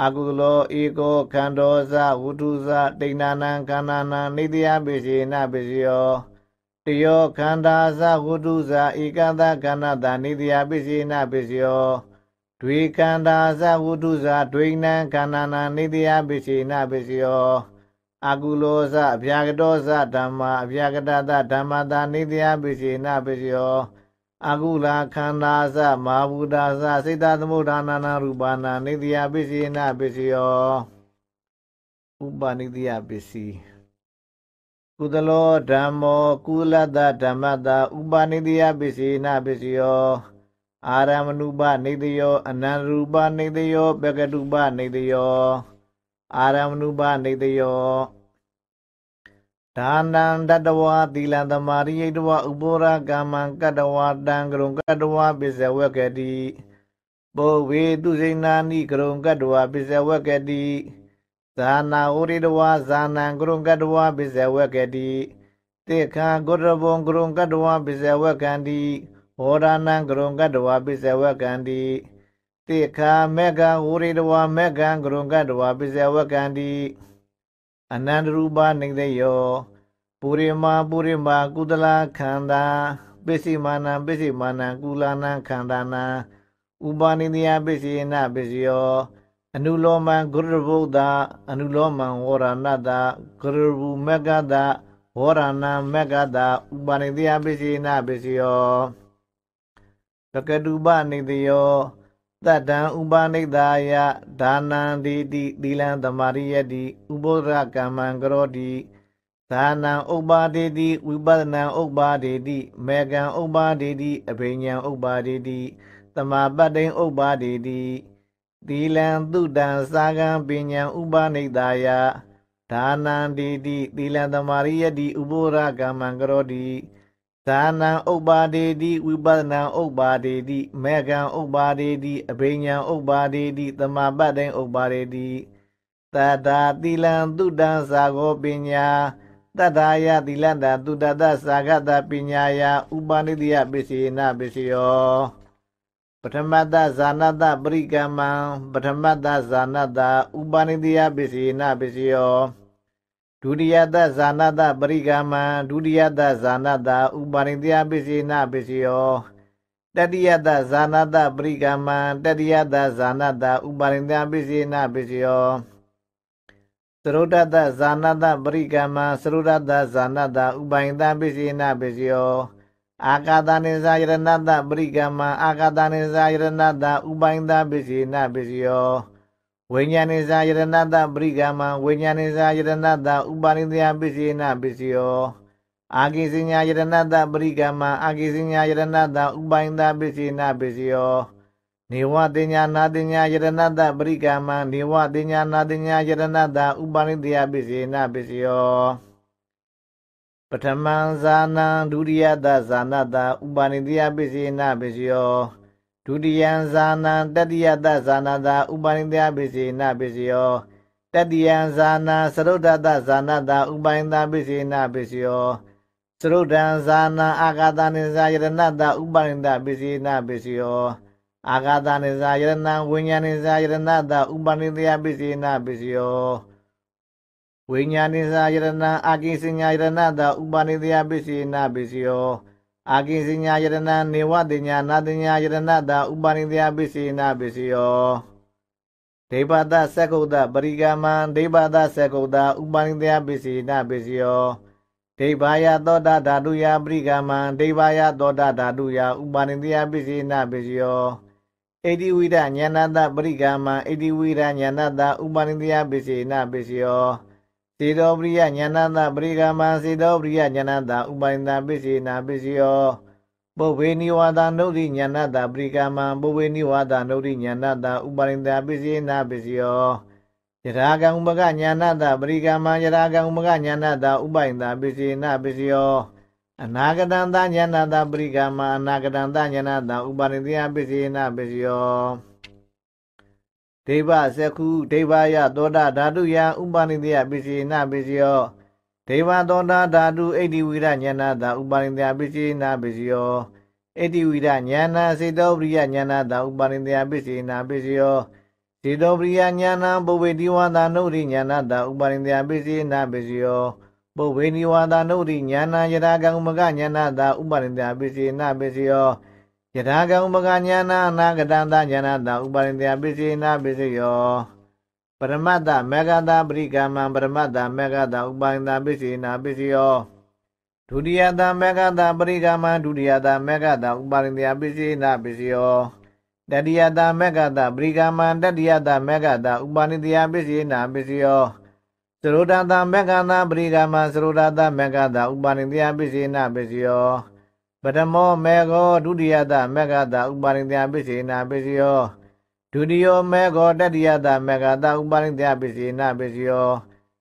အာကုလောဧကောခန္ဓောဇဝုထုဇတိဏနံခန္ဓာနံနေတယပိစီနာပိစီယောတယောခန္ဓာဇဝုထုဇဧကတခန္ဓာတနေတယပိစီနာပိစီယောဒွေခန္ဓာဇဝုထုဇဒွိဏံခန္ဓာနံနေတယပိစီနာပိစီယောအာကုလောဇအဗျာကတောဇဓမ္မအဗျာကတတဓမ္မတာနေတယပိစီနာပိစီယောအာကုလာခန္ဓာသမာဘူတာသစိတ်တသမုဒ္ဌာနာနာ ရူပနာနေတယပစ္စည်းနာပစ္စယောဥပနိတယပစ္စည်းကုသလောဓမ္မောကုလတဓမ္မတာဥပနိတယပစ္စည်းနာပစ္စယောအာရမဏုပနေတယော အနန္တရူပနေတယော ပကတုပနေတယော အာရမဏုပနေတယောဒါနံတတဝါသီလံသမာရိယိတဝါဥပောရကာမံကတဝါတံကရုံကတဝါပစ္စဝကတိပုဝေသူစိဏာနိကရုံကတဝါပစ္စဝကတိဇာနာဥရိတဝါဇာနံကရုံကတဝါပစ္စဝကတိတေခာဂုရဘုံကရုံကတဝါပစ္စဝကန္တိဟောရဏံကရုံကတဝါပစ္စဝကန္တိတေခာမေကံဥရိတဝါမေကံကရုံကတဝါပစ္စဝကန္တိအနန္တရူပနိတယောပုရိမာပုရိမာကုသလခန္ဓာပစ္စည်းမာနပစ္စည်းမာနကုလနာခန္ဓာနာဥပါနိတယပစ္စည်းနာပစ္စယောအနုလောမံဂုရဗုဒ္ဓအနုလောမံဝရဏတဂုရဗုမကတဝရဏမကတဥပါနိတယပစ္စည်းနာပစ္စယောပကတုပနိတယောတတံဥပနိဒာယဒါနံဒီတိသီလံသမာရိယတိဥပောဒရကမ္မံကရောတိဒါနံဥပါဒေတိဝိပဒနံဥပါဒေတိမေကံဥပါဒေတိအဘိညာဥပါဒေတိတမပတ္တိဥပါဒေတိသီလံသုတံစာကံပညာဥပနိဒာယဒါနံဒီတိသီလံသမာရိယတိဥပောဒရကမ္မံကရောတိသာနံဥပ္ပါဒေတိဝိပဿနာဥပ္ပါဒေတိမေကံဥပ္ပါဒေတိအဘိညာဥပ္ပါဒေတိသမာပတ္တိဥပ္ပါဒေတိတတာသီလံတုတံသာဂောပညာတတယသီလတတုတတသာဂတပညာယဥပနိတိယပစ္စေနပစ္စယော ပထမတဇာနတပရိကမံပထမတဇာနတဥပနိတိယပစ္စေနပစ္စယောဒုတိယတဇာနာတပရိကမံဒုတိယတဇာနာတဥပါရိတယပစ္စေနပစ္စယောတတိယတဇာနာတပရိကမံတတိယတဇာနာတဥပါရိတယပစ္စေနပစ္စယောသရုဒ္ဒတဇာနာတပရိကမံသရုဒ္ဒတဇာနာတဥပါရိတပစ္စေနပစ္စယောအာကာသနိဇာယရဏတပရိကမံအာကာသနိဇာယရဏတဥပါရိတပစ္စေနပစ္စယောဝိညာဉ်ဉ္ဇာယတနာတပရိကမံဝိညာဉ်ဉ္ဇာယတနာတဥပါရိတယပစ္စည်းနာပစ္စယောအာကိစညာယတနာတပရိကမံအာကိစညာယတနာတဥပိုင်းတာပစ္စည်းနာပစ္စယောနေဝတိညာနာတိညာယတနာတပရိကမံနေဝတိညာနာတိညာယတနာတဥပါရိတယပစ္စည်းနာပစ္စယောပထမံဇာနံဒုတိယသဇာနတဥပါရိတယပစ္စည်းနာပစ္စယောဒုတိယံဇာနံတတိယတဇာနာတာဥပါရိတယပိစိဏပိစိယောတတိယံဇာနာသရုဒ္ဓတဇာနာတာဥပါရိတပိစိဏပိစိယောသရုဒ္ဓံဇာနာအာဂတနိဇာယရဏတာဥပါရိတပိစိဏပိစိယောအာဂတနိဇာယရဏဝိညာဏိဇာယရဏတာဥပါရိတယပိစိဏပိစိယောဝိညာဏိဇာယရဏအာကိစညာယရဏတာဥပါရိတယပိစိဏပိစိယောအာကိစညာယတနာနေဝတညာနာတညာယတနာတာဥပါနိတယပိစီနာပိစီယောဒိဗတသက္ကုဒ္ဒပရိကမံဒိဗတသက္ကုဒ္ဒဥပါနိတယပိစီနာပိစီယောဒိဗာယသောတာဓာတုယပရိကမံဒိဗာယသောတာဓာတုယဥပါနိတယပိစီနာပိစီယောအေတိဝိဒညာနာတပရိကမံအေတိဝိဒညာနာတဥပါနိတယပိစီနာပိစီယောစေတောပရိယညာဏတပရိကမစေတောပရိယညာဏတဥပိုင်တပစ္စေနာပစ္စယောပုဗ္ဗေနိဝါဒနုတိညာဏတပရိကမပုဗ္ဗေနိဝါဒနုတိညာဏတဥပါရိန္တပစ္စေနာပစ္စယောယထာကံဥပကညာဏတပရိကမယထာကံဥပကညာဏတဥပါရိန္တပစ္စေနာပစ္စယောအနာဂတံတညာဏတပရိကမအနာဂတံတညာဏတဥပါရိန္တပစ္စေနာပစ္စယောဒေဝစကုဒေဝယသောတာဓာတုယဥပါနိတယပစ္စည်းနာပစ္စယောဒေဝသောတာဓာတုဣတိဝိရဉာဏတာဥပါနိတယပစ္စည်းနာပစ္စယောဣတိဝိရဉာဏစေတောပရိယဉာဏတာဥပါနိတယပစ္စည်းနာပစ္စယောစေတောပရိယဉာဏပုဗ္ဗေတိဝါဒနုရိဉာဏတာဥပါနိတယပစ္စည်းနာပစ္စယောပုဗ္ဗေနိဝါဒနုရိဉာဏယရာကံမကဉာဏတာဥပါနိတယပစ္စည်းနာပစ္စယောယထာကံဥပကညာနာအနာဂတံသညာနာတံဥပါရိတယပိစိနာပိစိယောပရမတ္တမေဃတာပရိကမံပရမတ္တမေဃတာဥပါရိတပိစိနာပိစိယောဒုတိယတမေဃတာပရိကမံဒုတိယတမေဃတာဥပါရိတယပိစိနာပိစိယောတတိယတမေဃတာပရိကမံတတိယတမေဃတာဥပါရိတယပိစိနာပိစိယောသရုဒ္ဒတမေဃတာပရိကမံသရုဒ္ဒတမေဃတာဥပါရိတယပိစိနာပိစိယောပထမောမေဃောဒုတိယတမေဃတဥပါရိတယပစ္စေနာပစ္စယောဒုတိယမေဃောတတိယတမေဃတဥပါရိတယပစ္စေနာပစ္စယော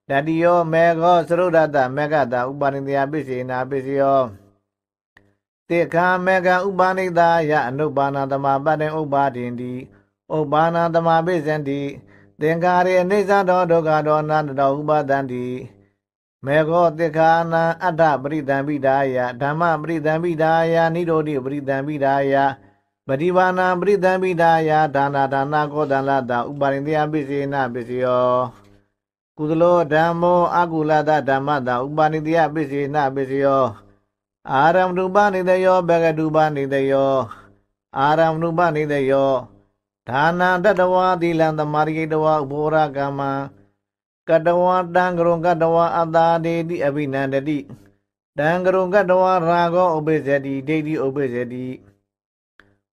တတိယမေဃောသရုဒတမေဃတဥပါရိတယပစ္စေနာပစ္စယောတေခာမေဃဥပါနိတာယအနုပါဏသမာပတ္တဥပါဒိန္တိဥပါဏသမာပိစံတိသင်္ကာရေအိဋ္ဌသောဒုက္ခသောအနတ္တဥပါဒံတိမေဃောတိခာနံအတ္တပရိသံပိဒါယဓမ္မပရိသံပိဒါယနိရောဓိပရိသံပိဒါယပฏิဘာနာပရိသံပိဒါယဒါနာဒါနာကောဒါလတာဥပါရိန္ဒယပိစေနပိစယောကုသလောဓမ္မောအကုလတာဓမ္မတာဥပါရိန္ဒယပိစေနပိစယော အာရမဏုပနိတယောဘဂတုပနိတယောအာရမဏုပနိတယောဒါနာတတဝါသီလံသမာရိယတဝါဥပောရကမ္မံကတဝါတံကရုံ ကတဝါအတာဒေတိအဘိနန္တတိတံကရုံကတဝါရာဂောဥပိစေတိဒိဋ္ဌိဥပိစေတိ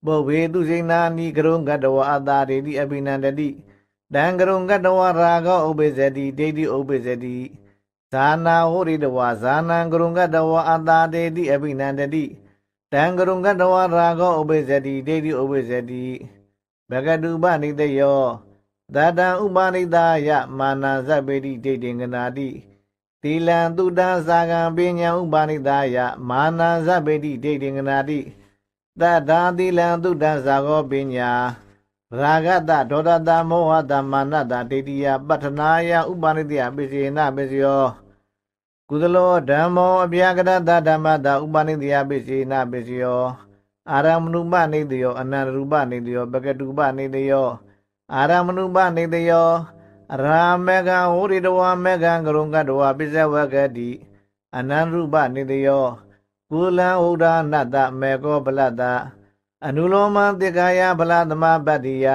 ဘောဝေသူစိဏာနိကရုံကတဝါအတာဒေတိအဘိနန္တတိတံကရုံကတဝါရာဂောဥပိစေတိဒိဋ္ဌိဥပိစေတိဇာနာဟောရိတဝါဇာနံကရုံကတဝါအတာဒေတိအဘိနန္တတိတံကရုံကတဝါရာဂောဥပိစေတိဒိဋ္ဌိဥပိစေတိဘဂတုပနိတယောသတံဥပနိဒာယမာနံဇပေတိဒိဋ္ဌိငနာတိသီလံတုတံသာကံပညာဥပနိဒာယမာနံဇပေတိဒိဋ္ဌိငနာတိသတ္တာသီလံတုတံသာကောပညာရာဂတဒေါဒတမောဟတမာနတဒိဋ္ဌိယပတ္ထနာယဥပနိဒယပိစေနပိစယောကုသလောဓမ္မောအပြာကရတဓမ္မတဥပနိဒယပိစေနပိစယောအာရမဏုပနိဒယောအနန္တရူပနိဒယောပကတုပနိဒယောအာရမဏုပနေတယောရာမေကံဟောရိတဝါမေကံကရုံကတဝါပိစဝကတိအနန္တရူပနေတယောကုလံဥဒ္ဒနတ္တမေကောပလတ္တအနုလောမတေကာယဗလာသမပတ္တိယ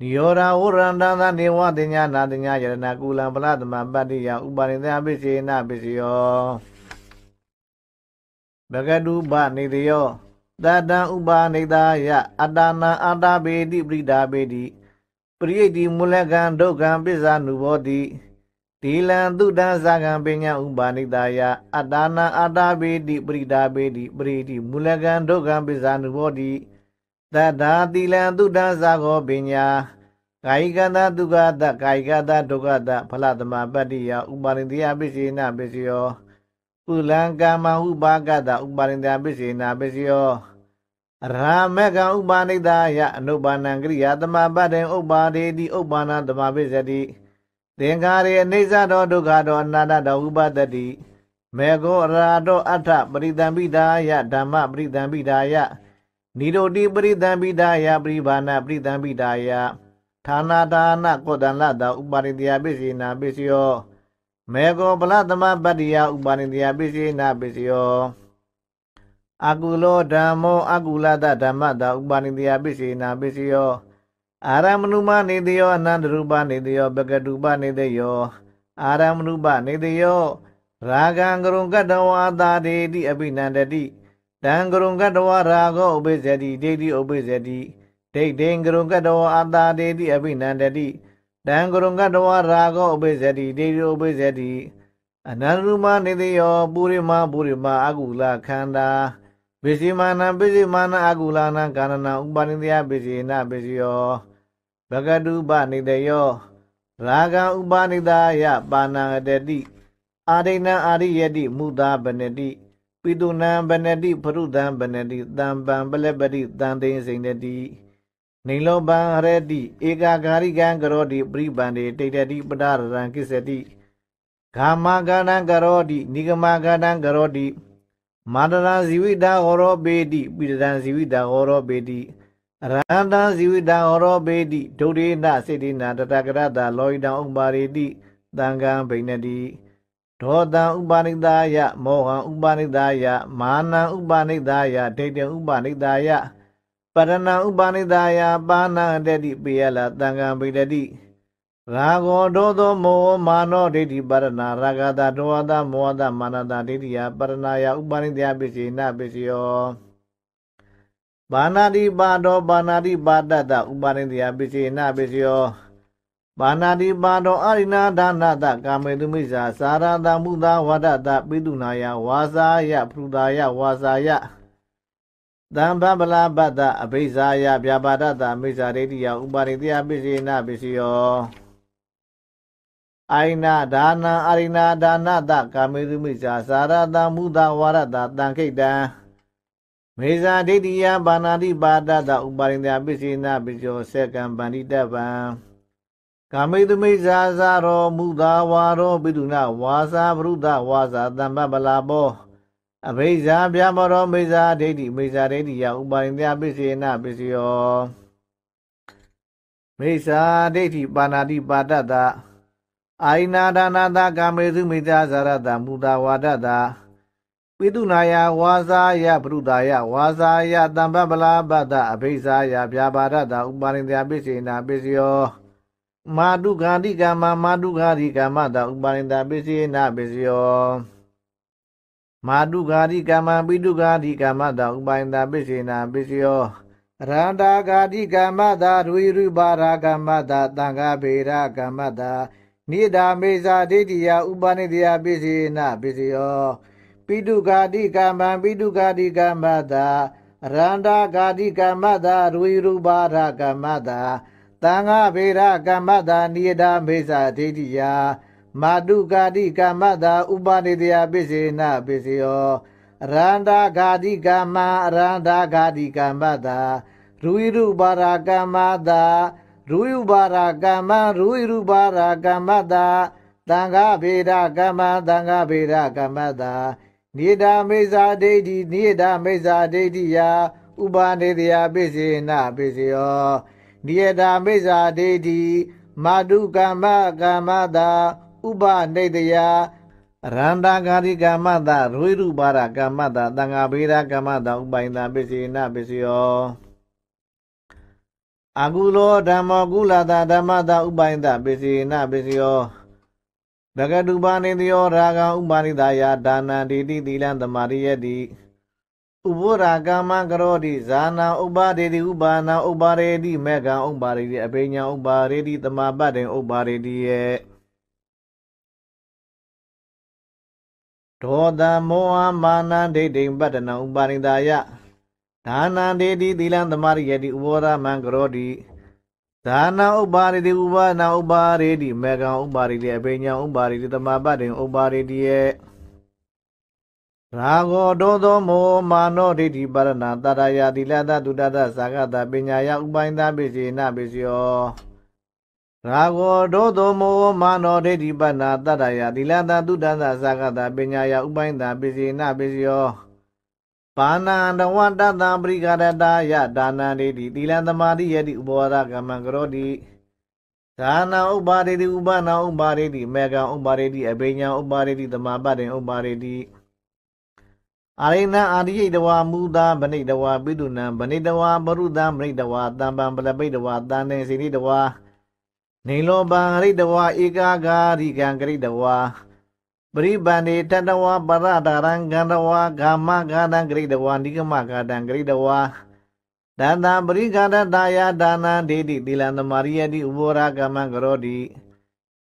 နိယောရာဝရန္တသနေဝတိညာနာတိညာယရဏကုလံဗလာသမပတ္တိယဥပါရိသပိစေနပိစယောဘဂတုပနေတယောတတံဥပါနေတယအတ္တနာအတ္တပေတိပရိဒါပေတိပရိယိတိမူလကံဒုက္ခံပစ္စာနုဘောတိဒီလံသုတံဇာကံပညာဥပါဏိတာယအတ္တနာအတ္တပေတိပရိဒါပေတိပရိတိမူလကံဒုက္ခံပစ္စာနုဘောတိတထာတိလံသုတံဇာကောပညာကာယကတဒုက္ခတကာယကတဒုက္ခတဖလသမပတ္တိယဥပါရိတယပိစေနပိစယောကုလံကာမဥပါကတဥပါရိတယပိစေနပိစယောရာမကံဥပါနိတာယအနုပါဏံကရိယာတမပတ္တေဥပါဒေတိဥပါဏံတမပိစတိသင်္ခါရေအိဋ္ဌသောဒုက္ခသောအနာတသောဥပတတိမေကောရာတောအထပရိသံပိဒါယဓမ္မပရိသံပိဒါယနိရောတိပရိသံပိဒါယပရိဘာနာပရိသံပိဒါယဌာနာဒါနကောတလတာဥပါရိတယပိစီနာပိစီယောမေကောပလသမပတ္တိယဥပါရိတယပိစီနာပိစီယောအကုလောဓမ္မောအကုလတဓမ္မတာဥပါနိတယပိစေနာပိစယောအာရမဏုမနေတယောအနန္တရူပနေတယောပကတုပနေတယောအာရမဏုပနေတယောရာဂံကရုံကတဝါသာဒေတိအပိနန္တတိတံကရုံကတဝါရာဂောဥပိစေတိဒိဋ္ဌိဥပိစေတိဒိဋ္ဌိံကရုံကတဝါအာသာဒေတိအပိနန္တတိတံကရုံကတဝါရာဂောဥပိစေတိဒိဋ္ဌိဥပိစေတိအနန္တရူပနေတယောပုရိမပုရိမအကုလခန္ဓာပစ္စည်းမာနပစ္စည်းမာနအကုလာနာကာဏနာဥပါဒိတယပစ္စည်းနာပစ္စယောဘဂတုပနိတယောရာဂံဥပါနိတာယပါဏံတတိအာရိဏံအာရိယတိမုသာဗနတိပိတုဏံဗနတိဖရုတံဗနတိတံပံပလပတိတံသိဉ္စိန်တတိနေလောပံရတိဧကာဂာရိကံကရောတိပရိပန္တိတိတတိပဒရံကိစ္စတိဂာမဂာဏံကရောတိနိဂမဂာဏံကရောတိမာတရာဇီဝိတာဟောရောပေတိပိတံဇီဝိတာဟောရောပေတိအရဟတံဇီဝိတာဟောရောပေတိဒုဒေနစေတိနာတတကရတာလောဟိတံဥပါရေတိတံကံဗိနတိဒောတံဥပါနိတာယမောဟံဥပါနိတာယမာနံဥပါနိတာယဒိဋ္ဌံဥပါနိတာယပရဏံဥပါနိတာယပါဏံတတိပေယလတံကံဗိတတိရာဂောဒောသောမောမာနောဒိဋ္ဌိပါရဏရာဂတာဒောတာမောတာမာနတာဒိဋ္ဌိယပါရဏယဥပါရိတယပစ္စေနပစ္စယောဘာနာတိပါဒောဘာနာတိပါတတဥပါရိတယပစ္စေနပစ္စယောဘာနာတိပါဒောအရိနာဒါနတကာမေတုမိစ္ဆာသာရတမုသာဝဒတပိတုနာယဝါစာယပရုဒါယဝါစာယတံဗဗလာပတ္တအဘိဇာယဗျာပါဒတမိစ္ဆာဒိဋ္ဌိယဥပါရိတယပစ္စေနပစ္စယောအိုင်နာဒါနာအာရိနာဒါနာတကာမေသူမိစာသာရတမုဒဝါရတတန်ခိတံမေဇာဒိဋ္ဌိယဘာနာတိပါဒတဥပါရိန္ဒပစ္စိနာပိကျောစေကံပန္တိတပံကာမေသူမိစာသာရောမုဒဝါရောပိတုနာဝါစာပရုဒဝါစာတမ္ပပလာဘောအဘိဇာဗျာမရော မေဇာဒိဋ္ဌိမေဇာဒိဋ္ဌိယဥပါရိန္ဒပစ္စိနာပစ္စယောမေဇာဒိဋ္ဌိပါဏာတိပါတတ္တအာရိနာဒါနာတာကာမေစုမိတ္တာဇာရတာမူတာဝါဒတာပိတုနာယဝါဇာယပရုဒါယဝါဇာယတမ္ပပလာပတအဘိဇာယဗျာပါဒတာဥပါရိန္ဒယပိစိဏပိစယောမာတုဂာတိကမမာတုဂာတိကမတာဥပါရိန္ဒပိစိဏပိစယောမာတုဂာတိကမပိတုဂာတိကမတာဥပါရိန္ဒပိစိဏပိစယောရန္တာဂာတိကမတာရူရူပါရာကမတာတံဃာဗေရာကမတာနိဒာမေဇာဒိဋ္ဌိယဥပနိတယပိစီနပိစီယောပိတုဂာတိကမ္မံပိတုဂာတိကမ္မတာရန္တာဂာတိကမ္မတာရူဟိရူပါရကမ္မတာတံဃာဗေရကမ္မတာနိဒာမေဇာဒိဋ္ဌိယမာတုဂာတိကမ္မတာဥပနိတယပိစီနပိစီယောရန္တာဂာတိကမ္မရန္တာဂာတိကမ္မတာရူဟိရူပါရကမ္မတာရူယူပါရာကမ္မရူယူပါရာကမ္မတာတံဃဗေဒကမ္မတံဃဗေဒကမ္မတာနိဒာမိဇာဒိဋ္ဌိနိဒာမိဇာဒိဋ္ဌိယာဥပါနေတယာပိစေနာပိစေယောနိဒာမိဇာဒိဋ္ဌိမာတုကမ္မကမ္မတာဥပနေတယာရန္တာဂာတိကမ္မတာရွိရုပါရကမ္မတာတံဃာဗေဒကမ္မတာဥပိုင်တာပိစေနာပိစေယောအကုလောဓမ္မကုလတာဓမ္မတာဥပိုင်တာပစီနာပစီယောဒဂတုပါနေတယောရာဂံဥပါရိတာယာဒါနံဒိတိသီလံသမာရိယတိဥဘောရာကမံကရောတိဇာနာဥပါဒေတိဥပါနာဥပါရေတိမေကံဥပါရေတိအဘိညာဥပါရေတိသမာပတ်တေဥပါရေတိယေဒောတမောဟမာနံဒိဋ္ဌိပတ္တနံဥပါရိတာယဒါနံဒေတိသီလံသမารယတိဥပောရမံကရောတိဒါနဥပ္ပါရိတိဥပနာဥပ္ပါရိတိမေကံဥပ္ပါရိတိအပိညာဥပ္ပါရိတိတမပတ္တိဥပ္ပါရိတိယေရာဂောဒောသောမောမာနောဒိဋ္ဌိပါရဏတတရာတိလတတုတတသာဂတပညာယဥပိုင်းသပိစီနပိစီယောရာဂောဒောသောမောမာနောဒိဋ္ဌိပါဏတတရာတိလတတုတတသာဂတပညာယဥပိုင်းသပိစီနပိစီယောဘာနာတဝတတံပရိကရတာယဒါနံဒိတိသီလံသမာဓိယတိဥပဝါဒကမံကရောတိဒါနာဥပါရေတိဥပနာဥပါရေတိမေကံဥပါရေတိအဘိညာဥပါရေတိသမာပတ္တင်ဥပါရေတိအာရိဏအာရိယိတဝါမူတာဗနိတဝါပိတုဏံဗနိတဝါပရုသံဗနိတဝါတံပံပလပိတဝါတန်တေစီနိတဝါနေလောပံရိတဝါဧကာဂာရိကံဂရိတဝါပရိပန္နေတတဝါပရတာရံကန္တဝါဂာမဂာတံဂရိတဝါနိကမဂာတံဂရိတဝါတန်တံပရိကန္တတာယဒါနံဒေတိသီလံသမารိယတိဥဘောရကမံကရောတိ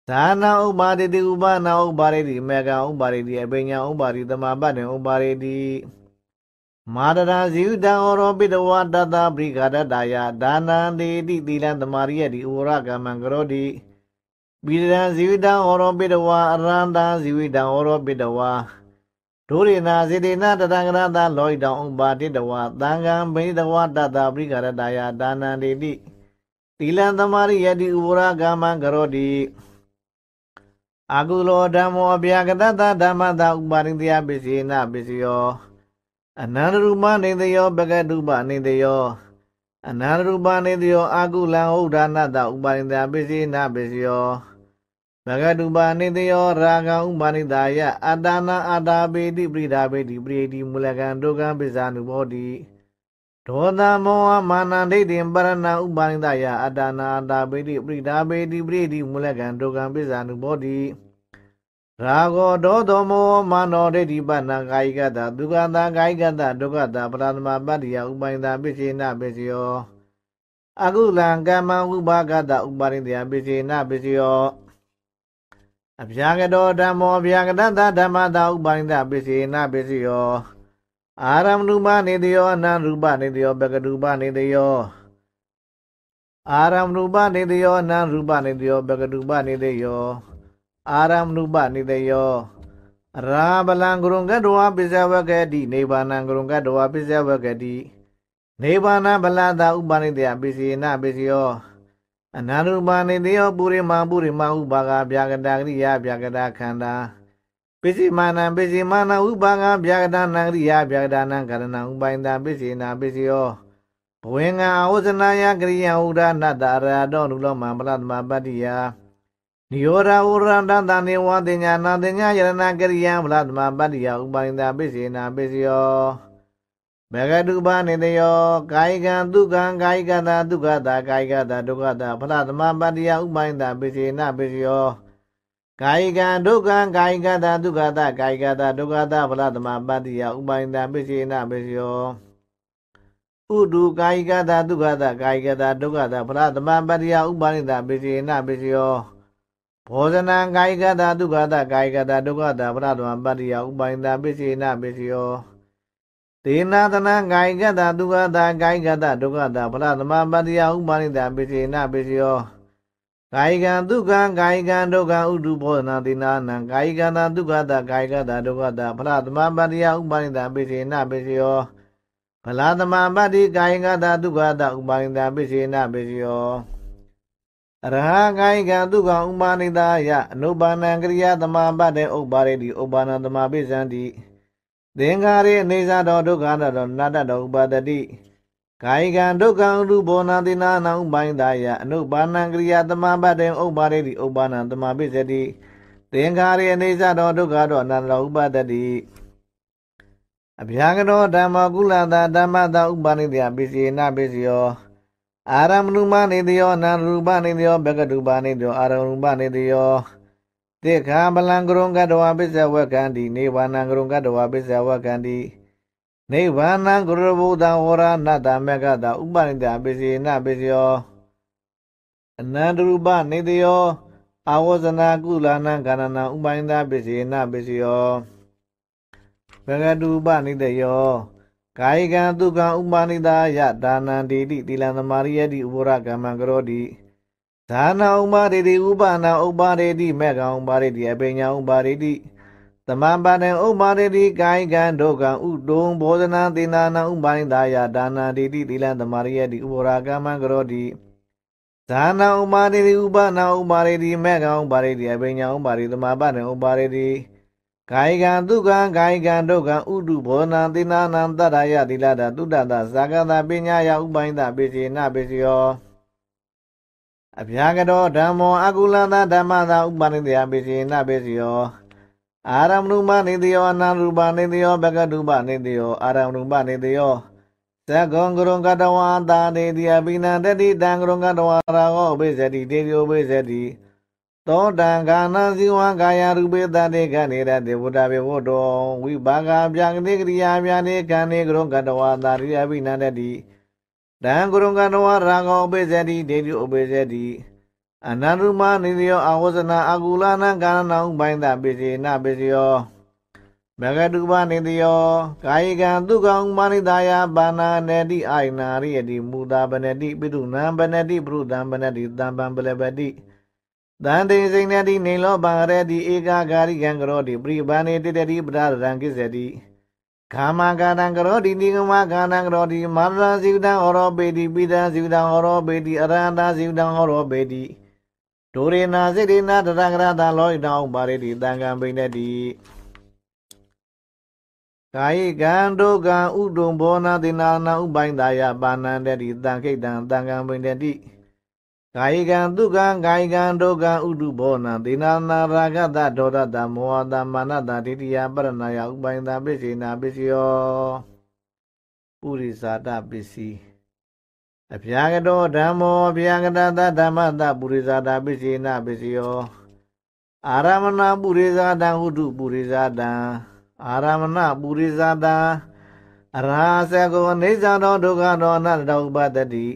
ဒါနာဥပါဒိတိဥပနာဥပါရိတိမေကံဥပါရိတိအပိညာဥပါရိတမပတ္တံဥပါရိတိမာဒရာဇိယတံဩရောပိတဝါတတပရိကန္တတာယဒါနံဒေတိသီလံသမารိယတိဥဘောရကမံကရောတိပိရံဇီဝတံဟောရောပိတဝါအရန္တံဇီဝတံဟောရောပိတဝါဒုရိနာဇေတေနာတတံကရတလောဟိတံဥပါတိတဝါသံဃံဘိတဝါတတပရိကရတယာဒါနန္တိတိသီလံသမารိယတိဥပရာဂမံကရောတိအာကုလောဓမ္မောအပြာကတတဓမ္မတဥပါရိတယပစ္စေနပစ္စယောအနန္တရူပနေတယောပကတုပနေတယောအနန္တရူပနေတယောအာကုလံဥဒ္ဒါနတဥပါရိတယပစ္စေနပစ္စယောဘဂတုပါနိတယောရာဂံဥပါနိတာယအတနာအတာပေတိပရိဒါပေတိပရိတိမူလကံဒုက္ခပိဇာနုဘောတိဒေါသမောဟမာနန္ဒိတိပရဏဥပါနိတယအတနာအတာပေတိပရိဒါပေတိပရိတိမူလကံဒုက္ခပိဇာနုဘောတိရာဂောဒေါသမောမာနောဒိဋ္ဌိပဏ္ဏကာယကတဒုက္ခတာကာယကတဒုက္ခတာပရသမပတ္တိယဥပိုင်တာပိစိဏပိစယောအကုလံကမ္မဥပါကတဥပါရိတယပိစိဏပိစယောအဗျာကတောဓမ္မောဗျာကတသဓမ္မတာဥပါဒိတပိစိဏပိစိယော အာရမဏုပနေတယောအနံရူပနေတယောပကတုပနေတယောအာရမဏုပနေတယောအနံရူပနေတယောပကတုပနေတယောအာရမဏုပနေတယောရာဘလံဂရုံကတောပိစဝကတိနိဗ္ဗာန်ဂရုံကတောပိစဝကတိနိဗ္ဗာန်ဘလတာဥပါဒိတပိစိဏပိစိယောအနန္တရူပနိတယောပုရိမာပုရိမာဥပါကဗျာကတာကရိယာဗျာကတာခန္ဓာပိစိမာနံပိစိမာနဥပါကဗျာကတာနံကရိယာဗျာကတာနံကရဏံဥပိုင်တံပိစိနာပိစိယောဘဝေငံအဝဇနာယကရိယံဥဒနာတရာတောနုလောမံပလတမပတ္တိယနိယောရာဝရန္တတနေဝတိညာနာတိညာယရဏကရိယံပလတမပတ္တိယဥပိုင်တံပိစိနာပိစိယောဘဂတုပနေတယောကာယကံဒုက္ခံကာယကတာဒုက္ခတာကာယကတာဒုက္ခတာဖလသမပတ္တိယဥပိုင်တာပိစေနပိစယောကာယကံဒုက္ခံကာယကတာဒုက္ခတာကာယကတာဒုက္ခတာဖလသမပတ္တိယဥပိုင်တာပိစေနပိစယောဥဒုကာယကတာဒုက္ခတာကာယကတာဒုက္ခတာဖလသမပတ္တိယဥပါဏိတာပိစေနပိစယောဘောဇနံကာယကတာဒုက္ခတာကာယကတာဒုက္ခတာဖလသမပတ္တိယဥပါဏိတာပိစေနပိစယောဒေနာသနာဂိုင်ကတဒုက္ခတာဂိုင်ကတဒုက္ခတာဗလာသမပတ္တိယဥပါရိတပိစိနပိစိယောဂိုင်ကံဒုက္ခဂိုင်ကံဒုက္ခဥဒုဘောနာတိနာနံဂိုင်ကံဒုက္ခတာဂိုင်ကတဒုက္ခတာဗလာသမပတ္တိယဥပါရိတပိစိနပိစိယောဗလာသမပတ္တိဂိုင်ကတဒုက္ခတာဥပါရိတပိစိနပိစိယောအရဟဂိုင်ကံဒုက္ခဥပါနိတာယအနုပါဏံကရိယာသမပတ္တေဥပါရိတိဥပါဏသမပိစံတိသင်္ခါရေအနေစာတော်ဒုက္ခတော်တော်နာတတော်ဥပါတတိကာယကံဒုက္ခံရူပောနာတိနာနာဥပိုင်းသာယအနုပါဏံကရိယာတမပတ္တေဥပါရေတိဥပါဏံတမပိစတိသင်္ခါရေအနေစာတော်ဒုက္ခတော်အနန္တဥပါတတိအဗျာကတော်ဓမ္မကုလတာဓမ္မတာဥပါနိတယပိစီနာပိစီယော အာရမဏုမနေတယောအနန္တရူပနေတယောဘဂတုပါနေတယောအာရမဏုပနေတယောတေခာပလံကရုံကတဝပစ္စဝကံတိနိဗ္ဗာန်ကရုံကတဝပစ္စဝကံတိနိဗ္ဗာန်ကရဗုဒ္ဓဝရဏတမကတဥပနိတပစ္စေနပစ္စယောအနန္တရူပနေတယောအာဝဇနာကုလနာကန္နနာဥပနိတပစ္စေနပစ္စယောဘဂတုပနိတယောကာယကံဒုက္ခဥပနိတာယဒါနံတိတိတိလံသမารယတိဥပရကမ္မံကရောတိဒါနာဥပါရေတိဥပနာဥပါရေတိမေကံဥပါရေတိအပညာဥပါရေတိသမံပါဏဥပါရေတိကာယကံဒုက္ခံဥတုံဘောဇနာသေနာနာဥပါရိဒါယဒါနာတိတိသီလံသမารယတိဥပောရာကမံကရောတိဒါနာဥပါရေတိဥပနာဥပါရေတိမေကံဥပါရေတိအပညာဥပါရေသမံပါဏဥပါရေတိကာယကံဒုက္ခံကာယကံဒုက္ခံဥတုဘောဇနာသေနာနာတတ္တယသီလတာတုတ္တတာဇာကတာပညာယဥပါရိဒပေစေနပေစေယောအဗျာကတော်ဓမ္မောအကုလသဓမ္မသာဥပါဒိတယပိစိနပိစိယောအာရမဏုမနေတယောအနန္တရူပနေတယောဘဂတုပနေတယောအာရမဏုမနေတယောသကုံကရုံကတဝါတာနေတိယပိနံတတိတံကရုံကတဝါရာဟောပိစတိတေယောပိစတိသောတံခာနာဇိဝံကာယရူပေတတေခဏေရတေဝတဘေဝတောဝိဘာဂဗျာကတိကရိယာဗျာနေကံနေကရုံကတဝါတာရိယပိနံတတိတံကုရုံကနဝရာဂောဥပိစေတိဒေတုဥပိစေတိအနန္တမနိသယောအဝဇနာအကူလာနံကာရဏံဘိုင်းတပိစေနပိစယောမဂတုပနိသယောကာယကံသူကံမာနိတာယဘာနာနေတိအိုင်နာရိယတိမူတာပနတိပိတုနံပနတိပရုဒံပနတိတံပံပလပတိတန်တေစိန်နတိနေလောပံရတိဧကာဂာရိကံကရောတိပရိပန္နေတိတတိပဒရံကိစ္စတိကာမကာတံကရောတိတိကမကာတံကရောတိမာရဇိဝတံဟောရောပေတိပိတံဇိဝတံဟောရောပေတိအရဟတဇိဝတံဟောရောပေတိဒိုရေနာစိတေနာတရကရတလောဟိတံဥပါရေတိတံကံပိနေတိကာယကံဒုကံဥဒုံဘောနာတိနာနာဥပိုင်းတာယပါဏန္တတိတံခိတံတံကံပိနေတိကာယကံဒုက္ခံကာယကံဒုက္ခံဥတုဘောနံဒေနာနာရာဂတဒေါရတမောဟတမာနတဒိဋ္ဌိယပရဏယဥပိုင်တပိစိဏပိစယောဥရိဇာတပစ္စည်းအဗျာကတောဓမ္မောအဗျာကတသဓမ္မတပုရိဇာတပိစိဏပိစယောအာရမဏပုရိဇာတံဥတုပုရိဇာတံအာရမဏပုရိဇာတံအရာစကောအိဇာတော်ဒုက္ခတော်အနတ္တဥပတ္တိ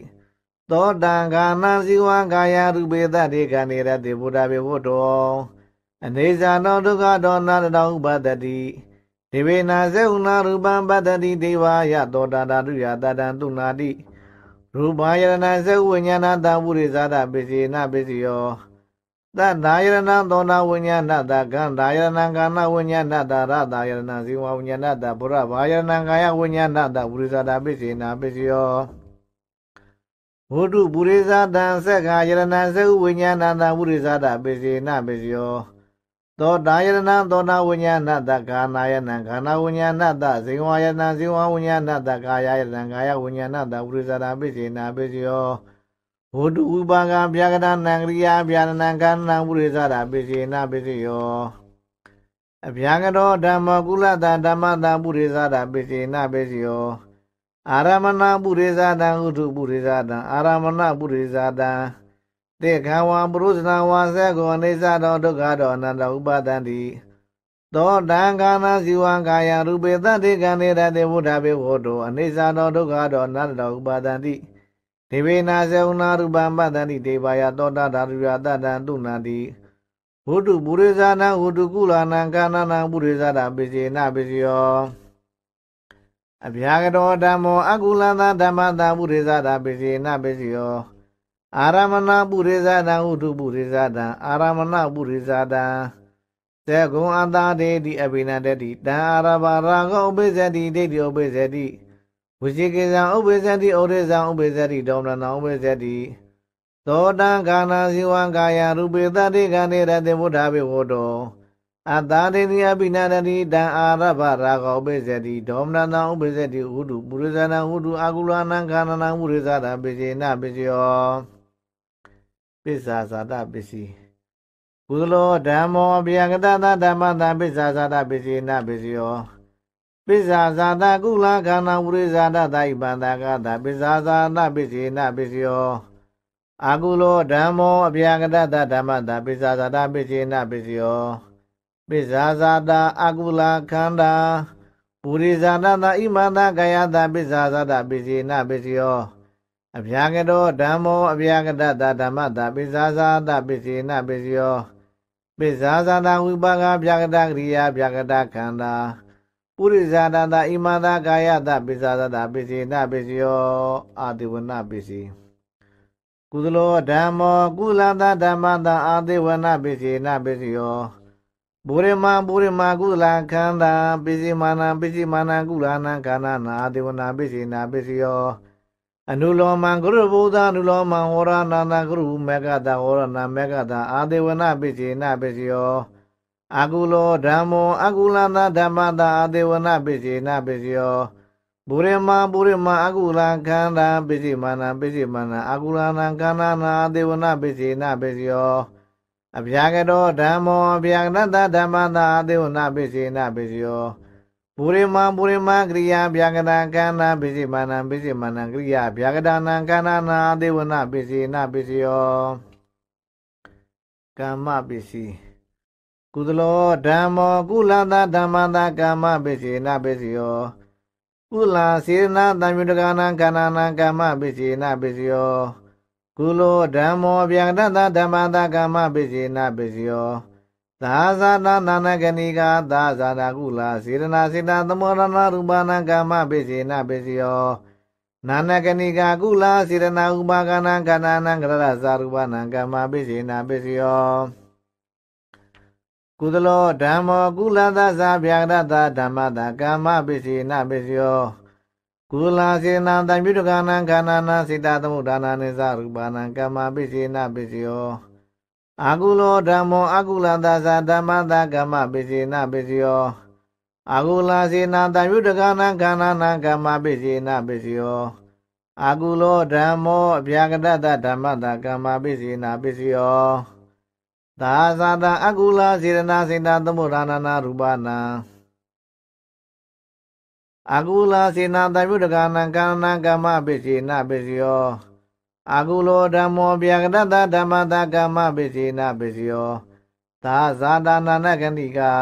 သောတံခါနံစီဝံကာယရူပေသတေကံနေရတေဘုဒ္ဓဘေဝတော အနေဇာနောဒုက္ခဒေါနာတောဥပတတိဒေဝေနာဇေဥနာရူပံပတတိဒေဝာယသောတာတာတုယတတံတုနာတိရူပာယရဏဇေဝိညာဏတံဝုရိဇာတပိစီနပိစီယောသတ္တာယရဏသောနာဝိညာဏတကံဒါယရဏကာဏဝိညာဏတရတာယရဏဇိဝဝိညာဏတဘုရဘာယရဏကာယဝိညာဏတဝုရိဇာတပိစီနာပိစီယောဝုတုပုရိသတံသက္ခာယရဏံသက္ခုဝိညာဏတံပုရိသတပိစေနပိစယောသောတာယရဏံသောတာဝိညာဏတကာနာယနံကာနာဝိညာဏတဇိဝါယနံဇိဝဝိညာဏတကာယယနံကာယဝိညာဏတပုရိသတပိစေနပိစယောဝုတုဥပါကဗျာကရဏံကရိယာဗျာဏံကန္နံပုရိသတပိစေနပိစယောအဗျာကရောဓမ္မကုလတဓမ္မတပုရိသတပိစေနပိစယောအာရမဏပုရိသတံဥထုပုရိသတံအာရမဏပုရိသတံတေခဝံပုရုဇဏဝါစေကောအိသတောဒုက္ခတောအနန္တဥပါဒံတိသောတံခာနာဇီဝံကာယရူပေသတိကံနေရတေဝုဒ္ဓဘေဝတောအိသတောဒုက္ခတောအနန္တဥပါဒံတိဒေဝေနာဇေဝနာရူပံပတ္တတိဒေဝါယသောတာဓာရူယတတံတုဏတိဝုတုပုရိသနာဝုတုကုလနာကာနနာပုရိသတာပိစေနာပိစယောအဗျာကတော်ဓမ္မော အကုလသဓမ္မတာပုရိသတာပိစိနပိစိယော အာရမဏပုရိသတာဥတုပုရိသတာအာရမဏပုရိသတာသေကုံအတာတေတိအဘိနတတိတံအာရဘာရာဂဥပိသတိဒိဋ္ဌိဥပိသတိဝစီကေဇံဥပိသတိဩရိဇံဥပိသတိဒေါမနံဥပိသတိသောတံကာနာဇီဝံကာယရူပေတတိကံနေရတေဘုဒ္ဓဘေဝတောအတ္တဒေတိယပိဏတတိတံအာရဗရာဂောပိစတိဒေါမနတံဥပိစတိဥတုပုရိသနာဥတုအာကုလနာခန္ဓနာဥရိသတာပိစေနပိစယောပိစ္ဆာဇာတပိစီကုသလောဓမ္မောအပြယကတသဓမ္မတံပိစ္ဆာဇာတပိစေနပိစယောပိစ္ဆာဇာတကုလခန္ဓာဥရိသတာတိပန္တကတပိစ္ဆာဇာတပိစေနပိစယောအာကုလောဓမ္မောအပြယကတသဓမ္မတံပိစ္ဆာဇာတပိစေနပိစယောပိဇာဇာတာအကုလာခန္ဓာပုရိဇာနာတာဣမန္တာကာယတာပိဇာဇာတာပိစီနာပိစီယောအဗျာကတောဓမ္မောအဗျာကတတာဓမ္မတာပိဇာဇာတာပိစီနာပိစီယောပိဇာဇာတာဝိပါကဗျာကတကရိယာဗျာကတခန္ဓာပုရိဇာနာတာဣမန္တာကာယတာပိဇာဇာတာပိစီနာပိစီယောအာတိဝနာပိစီကုသလောဓမ္မောကုလတာဓမ္မတာအာတိဝနာပိစီနာပိစီယောဘူရမဘူရမကုလခန္ဓာပိစီမာနပိစီမာနကုလနာကာနာနာဒေဝနာပိစီနာပိစီယောအနုလောမံကုရုဘုဒ္ဓအနုလောမံဟောရနာနာကုရုမေကတာဟောရနာမေကတာအာဒေဝနာပိစီနာပိစီယောအကုလောဓမ္မောအကုလနာဓမ္မတာအာဒေဝနာပိစီနာပိစီယောဘူရမဘူရမအကုလခန္ဓာပိစီမာနပိစီမာနအကုလနာကာနာနာဒေဝနာပိစီနာပိစီယောအဗျာကရောဓမ္မောအဗျာကရတဓမ္မသာအသေဝနာပိစိနာပိစိယောပုရိမပုရိမကရိယာဗျာကရံကန္နာပိစိမနံပိစိမနံကရိယာဗျာကဒါနံကန္နာနာအသေဝနာပိစိနာပိစိယောကမ္မပိစိကုသလောဓမ္မောကုလသာဓမ္မသာကမ္မပိစိနာပိစိယောကုလစေနာတံမြုတကနာကန္နာနာကမ္မပိစိနာပိစိယောကုလောဓမ္မောဗျာဒတဓမ္မတာကမ္မပိစိဏပိစယောသာဇာတာနာနကဏိကာသာဇာတာကုလာစေတနာစေတသမောရဏရူပနာကမ္မပိစိဏပိစယောနာနကဏိကာကုလာစေတနာဥပါကနာကနာနံကရရဇာရူပနာကမ္မပိစိဏပိစယောကုသလောဓမ္မောကုလသဇာဗျာဒတဓမ္မတာကမ္မပိစိဏပိစယောကုလစေနံတံပြုတကနံခန္ဓာနံစေတသမုဒါနာနိသရူပနံကမ္မပိစေနပိစယောအာကုလောဓမ္မောအာကုလန္တသာဓမ္မတကမ္မပိစေနပိစယောအာကုလစေနံတံပြုတကနံခန္ဓာနံကမ္မပိစေနပိစယောအာကုလောဓမ္မောအဗျာကတတဓမ္မတကမ္မပိစေနပိစယောသာသာတအာကုလစေရနာစေတသမုဒါနာနာရူပနာအာကုလာစေနာတယုတကနာကာဏကမ္မပိစေနာပိစယောအာကုလောဓမ္မောဗျာကတတဓမ္မတာကမ္မပိစေနာပိစယောသာဇာတာနာနကန္တိကာ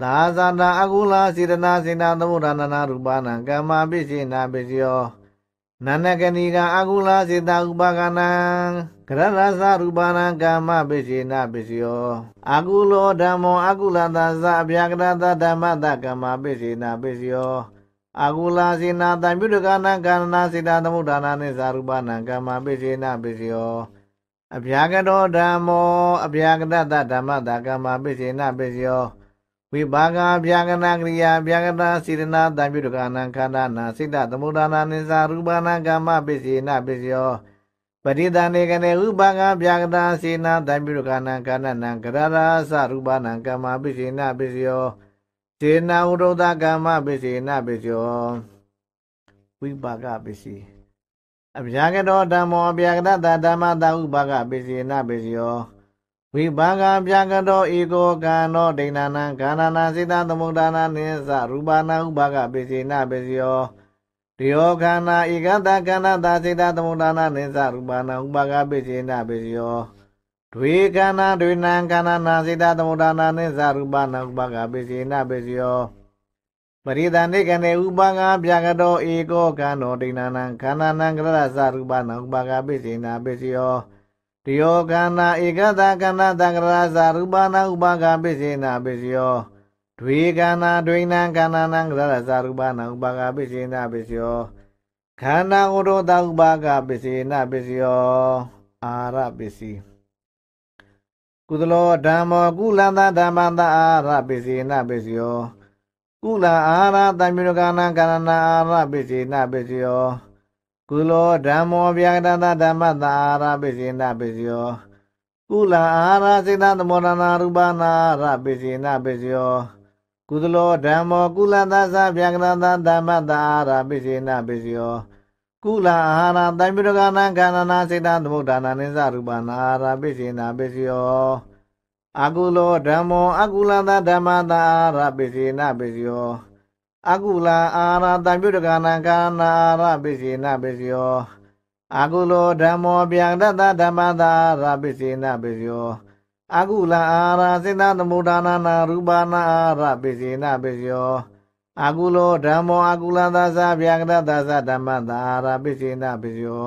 သာဇာတာအာကုလာစေတနာစေနာသမုဒ္ဒနာနာရူပနာကမ္မပိစေနာပိစယောနာနကန္တိကာအာကုလာစေတာဥပါကနာကရရသရူပနာကာမပိစေနာပိစယောအာကုလောဓမ္မောအာကုလသသအဗျာကရသဓမ္မတကမပိစေနာပိစယောအာကုလာစေနာတံပြုတကနာကာရဏစေတသမုဒါနာနိသာရူပနာကာမပိစေနာပိစယောအဗျာကရောဓမ္မောအဗျာကရသဓမ္မတကမပိစေနာပိစယောဝိဘာဂအဗျာကနာကရိယာအဗျာကနာစေတနာတံပြုတကနာခန္ဓာနာစေတသမုဒါနာနိသာရူပနာကာမပိစေနာပိစယောပရိသန္တေကနေဥပကံပြာကတာစေနာတံပြုကနာကဏဏံကရရာသရူပနံကမ္မပိစေနာပိစယောစေနာဥဒုဒကမ္မပိစေနာပိစယောဝိပါကပိစီအဗျာကတောဓမ္မောအဗျာကတတဓမ္မတဥပါကပိစေနာပိစယောဝိပါကဗျာကတောဧကောကံသောဒိဏနာကန္နာနာစေတသမုဒ္ဒနာနိသရူပနာဥပါကပိစေနာပိစယောတယောခန္ဓာဧကတခန္ဓာသာစေတသမုဒ္ဒါနာနိစ္စရူပနာဥပါကပိစေနပိစယောဒွေခန္ဓာဒွေနံခန္ဓာနာစေတသမုဒ္ဒါနာနိစ္စရူပနာဥပါကပိစေနပိစယောပရိသန္တိကနေဥပါကပြကတော်ဧကောကံတော်ဒိဏနံခန္ဓာနံကရရသရူပနာဥပါကပိစေနပိစယောတယောခန္ဓာဧကတခန္ဓာသံကရရသရူပနာဥပါကပိစေနပိစယောဒွေကန္နာဒွိနံကန္နာနံကရဇာရူပနံဥပါကပိစိနာပိစယောခန္ဓာကိုယ်တော်တဥပါကပိစိနာပိစယောအာရပိစီကုသလောဓမ္မောကုလန္တဓမ္မန္တအာရပိစိနာပိစယောကုလအာရတမိရကနာကရဏာအာရပိစိနာပိစယောကုလောဓမ္မောဗျာကတဓမ္မတာအာရပိစိနာပိစယောကုလအာရစေတသမောရဏရူပနာအာရပိစိနာပိစယောကုသလောဓမ္မောကုလသသဗျာကရတံဓမ္မတာရာပိစေနပိစီယောကုလအာဟာရတိုင်ပြုရကနာခန္ဓာနာစေတံသမုဒ္ဒါနာနိစ္စရူပနာရာပိစေနပိစီယောအကုလောဓမ္မောအကုလသဓမ္မတာရာပိစေနပိစီယောအကုလအာဟာရတိုင်ပြုရကနာခန္ဓာရာပိစေနပိစီယောအကုလောဓမ္မောဗျာကရတံဓမ္မတာရာပိစေနပိစီယောအာကုလအာရာစိတ္တသမုဒ္ဒနာနာ ရူပနာအာရပိစိနပိစယောအာကုလောဓမ္မောအာကုလသသဗျာကတသသဓမ္မသာအာရပိစိနပိစယော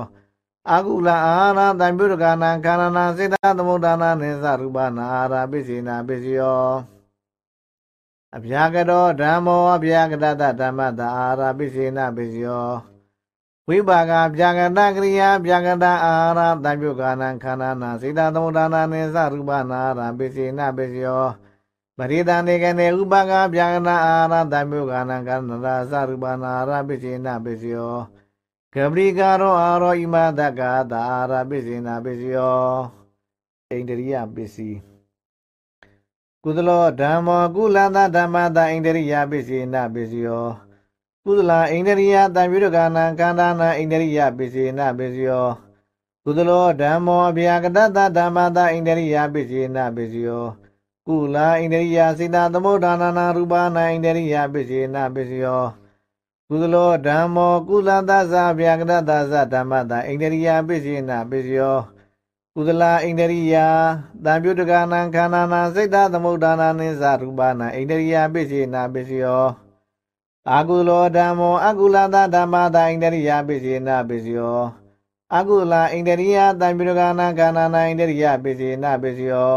အာကုလအာရာတံပြုရကနာ ခန္ဓာနာစိတ္တသမုဒ္ဒနာနိသရူပနာအာရပိစိနပိစယောအဗျာကတောဓမ္မောအဗျာကတသဓမ္မသာ အာရပိစိနပိစယောဝိပါကဗျာကတကရိယာဗျာကတအာဟာရတံပြုကာဏံခန္ဓာနာစေတသမုဒ္ဒါနာနိသရူပနာရံပိစိနပိစယောပရိဒံနေကနေဥပါကဗျာကတအာဟာရတံပြုကာဏံခန္ဓာနာသရူပနာရံပိစိနပိစယောကပရိကာရော အာရောဣမတကတာရပိစိနပိစယောဣန္ဒရိယပစ္စည်းကုသလောဓမ္မောကုလန္တဓမ္မတဣန္ဒရိယပစ္စည်းနာပစ္စယောကုသလံဣန္ဒရိယတံပြုတကနာကန္တာနာဣန္ဒရိယပိစီနာပိစီယောကုသလောဓမ္မောအဗျာကတတဓမ္မတာဣန္ဒရိယပိစီနာပိစီယောကုလံဣန္ဒရိယစိတသမုဒ္ဒနာနာရူပနာဣန္ဒရိယပိစီနာပိစီယောကုသလောဓမ္မောကုလသဇာဗျာကတတဇဓမ္မတာဣန္ဒရိယပိစီနာပိစီယောကုသလဣန္ဒရိယတံပြုတကနာခန္ဓာနာစိတ်တသမုဒ္ဒနာနိသရူပနာဣန္ဒရိယပိစီနာပိစီယောအာကုလောဓမ္မောအကုလသဓမ္မတာဣန္ဒရိယပိစေနပိစယောအကုလဣန္ဒရိယတံပိရကနာကာနာနာဣန္ဒရိယပိစေနပိစယော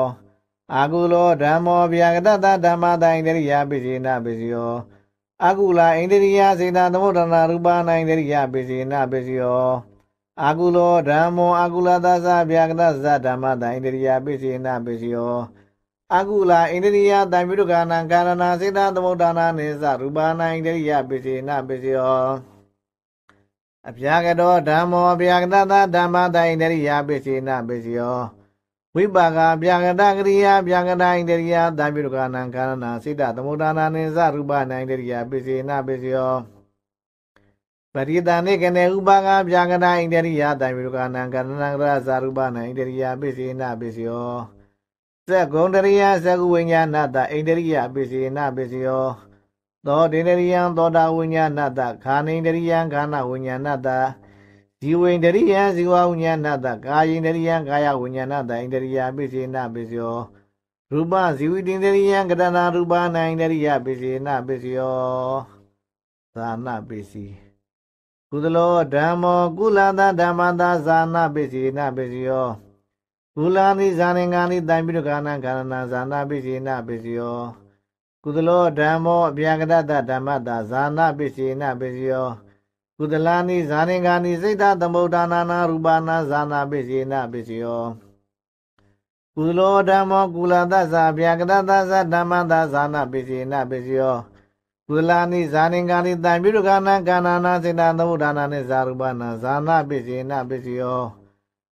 အာကုလောဓမ္မောဗျာကတတဓမ္မတာဣန္ဒရိယပိစေနပိစယောအကုလဣန္ဒရိယစေတသမုဒ္ဒနာရူပနာဣန္ဒရိယပိစေနပိစယောအာကုလောဓမ္မောအာကုလသသဗျာကတသဓမ္မတာဣန္ဒရိယပိစေနပိစယောအကုလာအိန္ဒိယတံပြုကနာကာရဏစေတသမုဒ္ဒနာနေသရူပနာအိန္ဒိယပိစိနပိစိယောအပြာကတော်ဓမ္မောအပြာကတသဓမ္မတအိန္ဒိယပိစိနပိစိယောဝိပါကပြာကတကရိယာပြာကတအိန္ဒိယတံပြုကနာကာရဏစေတသမုဒ္ဒနာနေသရူပနာအိန္ဒိယပိစိနပိစိယောပရိသနေကနေဥပါကပြာကတအိန္ဒိယတံပြုကနာကာရဏကရသရူပနာအိန္ဒိယပိစိနပိစိယောသက္ကုံတရိယသက္ကုဝိညာဏတဣန္ဒရိယပိစီနာပိစီယောသောဒိန္ဒရိယံသောတာဝိညာဏတခာနိန္ဒရိယံခာနာဝိညာဏတဇီဝိန္ဒရိယံဇီဝဝိညာဏတကာယိန္ဒရိယံကာယဝိညာဏတဣန္ဒရိယပိစီနာပိစီယောရူပဇီဝိန္ဒရိယံကတနာရူပနာဣန္ဒရိယပိစီနာပိစီယောသာနာပိစီကုသလောဓမ္မော ကုလသာဓမ္မသာသာနာပိစီနာပိစီယောဂူလာနိဇာနေငါနိတိုင်ပြီးတော့ကာဏကာဏဇာနာပိစီနာပိစီယောကုသလောဓမ္မောအပြာကတတဓမ္မတာဇာနာပိစီနာပိစီယောကုသလာနိဇာနေငါနိစိတ်တသမုဒ္ဒနာနာရူပနာဇာနာပိစီနာပိစီယောကုသလောဓမ္မောကုလာတသာအပြာကတတသာဓမ္မတာဇာနာပိစီနာပိစီယောကုလာနိဇာနေငါနိတိုင်ပြီးတော့ကာဏကာဏနာစိတ်တသမုဒ္ဒနာနိဇာရူပနာဇာနာပိစီနာပိစီယော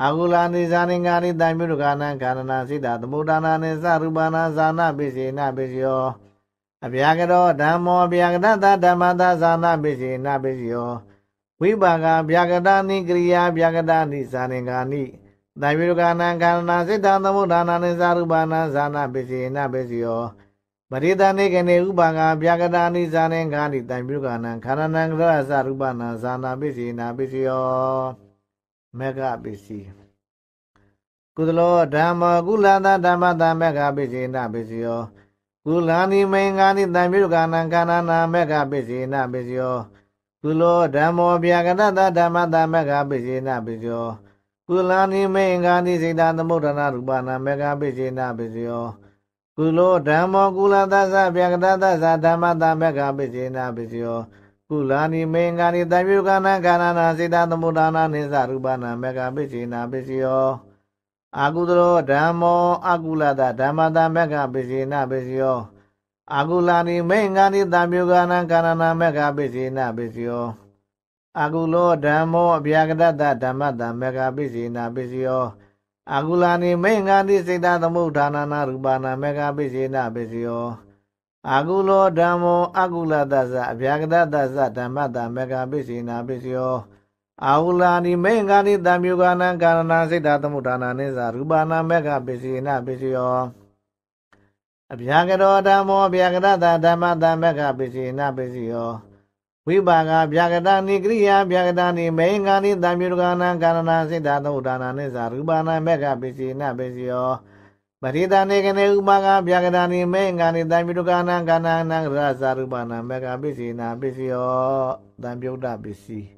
အာဟုလာနိဇာနိငါနိတံမြုတကာနံခန္ဓနာစိတ္တသမုဒ္ဒနာနိသရူပနာဇာနာပိစိနပိစိယောအဗျာကရောဓမ္မောဗျာကတတဓမ္မတာဇာနာပိစိနပိစိယောဝိပါကဗျာကတာနိကရိယာဗျာကတာနိဇာနိငါနိတံမြုတကာနံခန္ဓနာစိတ္တသမုဒ္ဒနာနိသရူပနာဇာနာပိစိနပိစိယောပရိသနေကနေဥပါကဗျာကတာနိဇာနိငါနိတံမြုတကာနံခန္ဓနာကရသရူပနာဇာနာပိစိနပိစိယောမေဃပစ္စည်းကုသလောဓမ္မကုလသဓမ္မတမေဃပစ္စည်းနာပစ္စယောကုလန္တိမေငါနိတံပြုကနံကန္နာနာမေဃပစ္စည်းနာပစ္စယောကုလောဓမ္မောဗျာကတသဓမ္မတမေဃပစ္စည်းနာပစ္စယောကုလန္တိမေငါနိစိတံသမုဒ္ဒနာရူပနာမေဃပစ္စည်းနာပစ္စယောကုလောဓမ္မောကုလသသဗျာကတသဓမ္မတမေဃပစ္စည်းနာပစ္စယောကုလာနိမေငါနိတံပြုကနာကာနာနာစေတသမုဒ္ဒနာနိသရူပနာမေကပိစိနာပိစိယောအာကုသရောဓမ္မောအကုလတာဓမ္မတံမေကပိစိနာပိစိယောအာကုလာနိမေငါနိတံပြုကနာကာနာနာမေကပိစိနာပိစိယောအာကုလောဓမ္မောအဗျာကတတဓမ္မတံမေကပိစိနာပိစိယောအာကုလာနိမေငါနိစေတသမုဒ္ဒနာနာရူပနာမေကပိစိနာပိစိယောအာကုလောဓမ္မောအကုလသသအဗျာကတသသဓမ္မတမေကပိစိနာပိစယောအာဟုလာနိမေင္ကာနိတံမြုကာနံကာရဏစိတ်တသမုဌာနာနိသရူပနာမေကပိစိနာပိစယောအဗျာကရောဓမ္မောအဗျာကတသဓမ္မတမေကပိစိနာပိစယောဝိပါကဗျာကတနိကရိယာဗျာကတနိမေင္ကာနိတံမြုကာနံကာရဏစိတ်တသမုဌာနာနိသရူပနာမေကပိစိနာပိစယောပရိသနေကနေဥမာကဗျာကတာနိမေငါနိတံပြုတကနာကနာနာရသရူပနာမေကပစ္စည်းနာပစ္စယောတံပြုတပစ္စည်း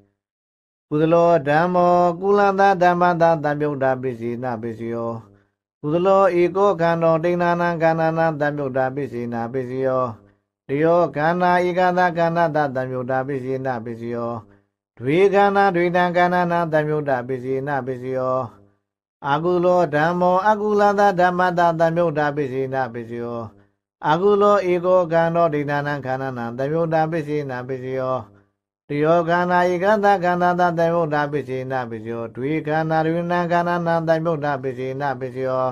ကုသလောဓမ္မောကုလန္တဓမ္မတာတံပြုတပစ္စည်းနာပစ္စယောကုသလောဧကောခန္တောဒိဏနာကန္နာနာတံပြုတပစ္စည်းနာပစ္စယောတယောခန္ဓာဧကန္တကန္နာတတံပြုတပစ္စည်းနာပစ္စယောဒွေခန္ဓာဒွေတံကန္နာနာတံပြုတပစ္စည်းနာပစ္စယောအာကုလောဓမ္မော အကုလသဓမ္မတသမုဒ္ဒပိစိဏပိစိယောအာကုလောဧကောကံတော်ဒိဋ္ဌာနံခန္ဓာနံသမုဒ္ဒပိစိဏပိစိယောတိယောခန္ဓာဧကသခန္ဓာသသမုဒ္ဒပိစိဏပိစိယောဒွေခန္ဓာရဏံခန္ဓာနံသမုဒ္ဒပိစိဏပိစိယော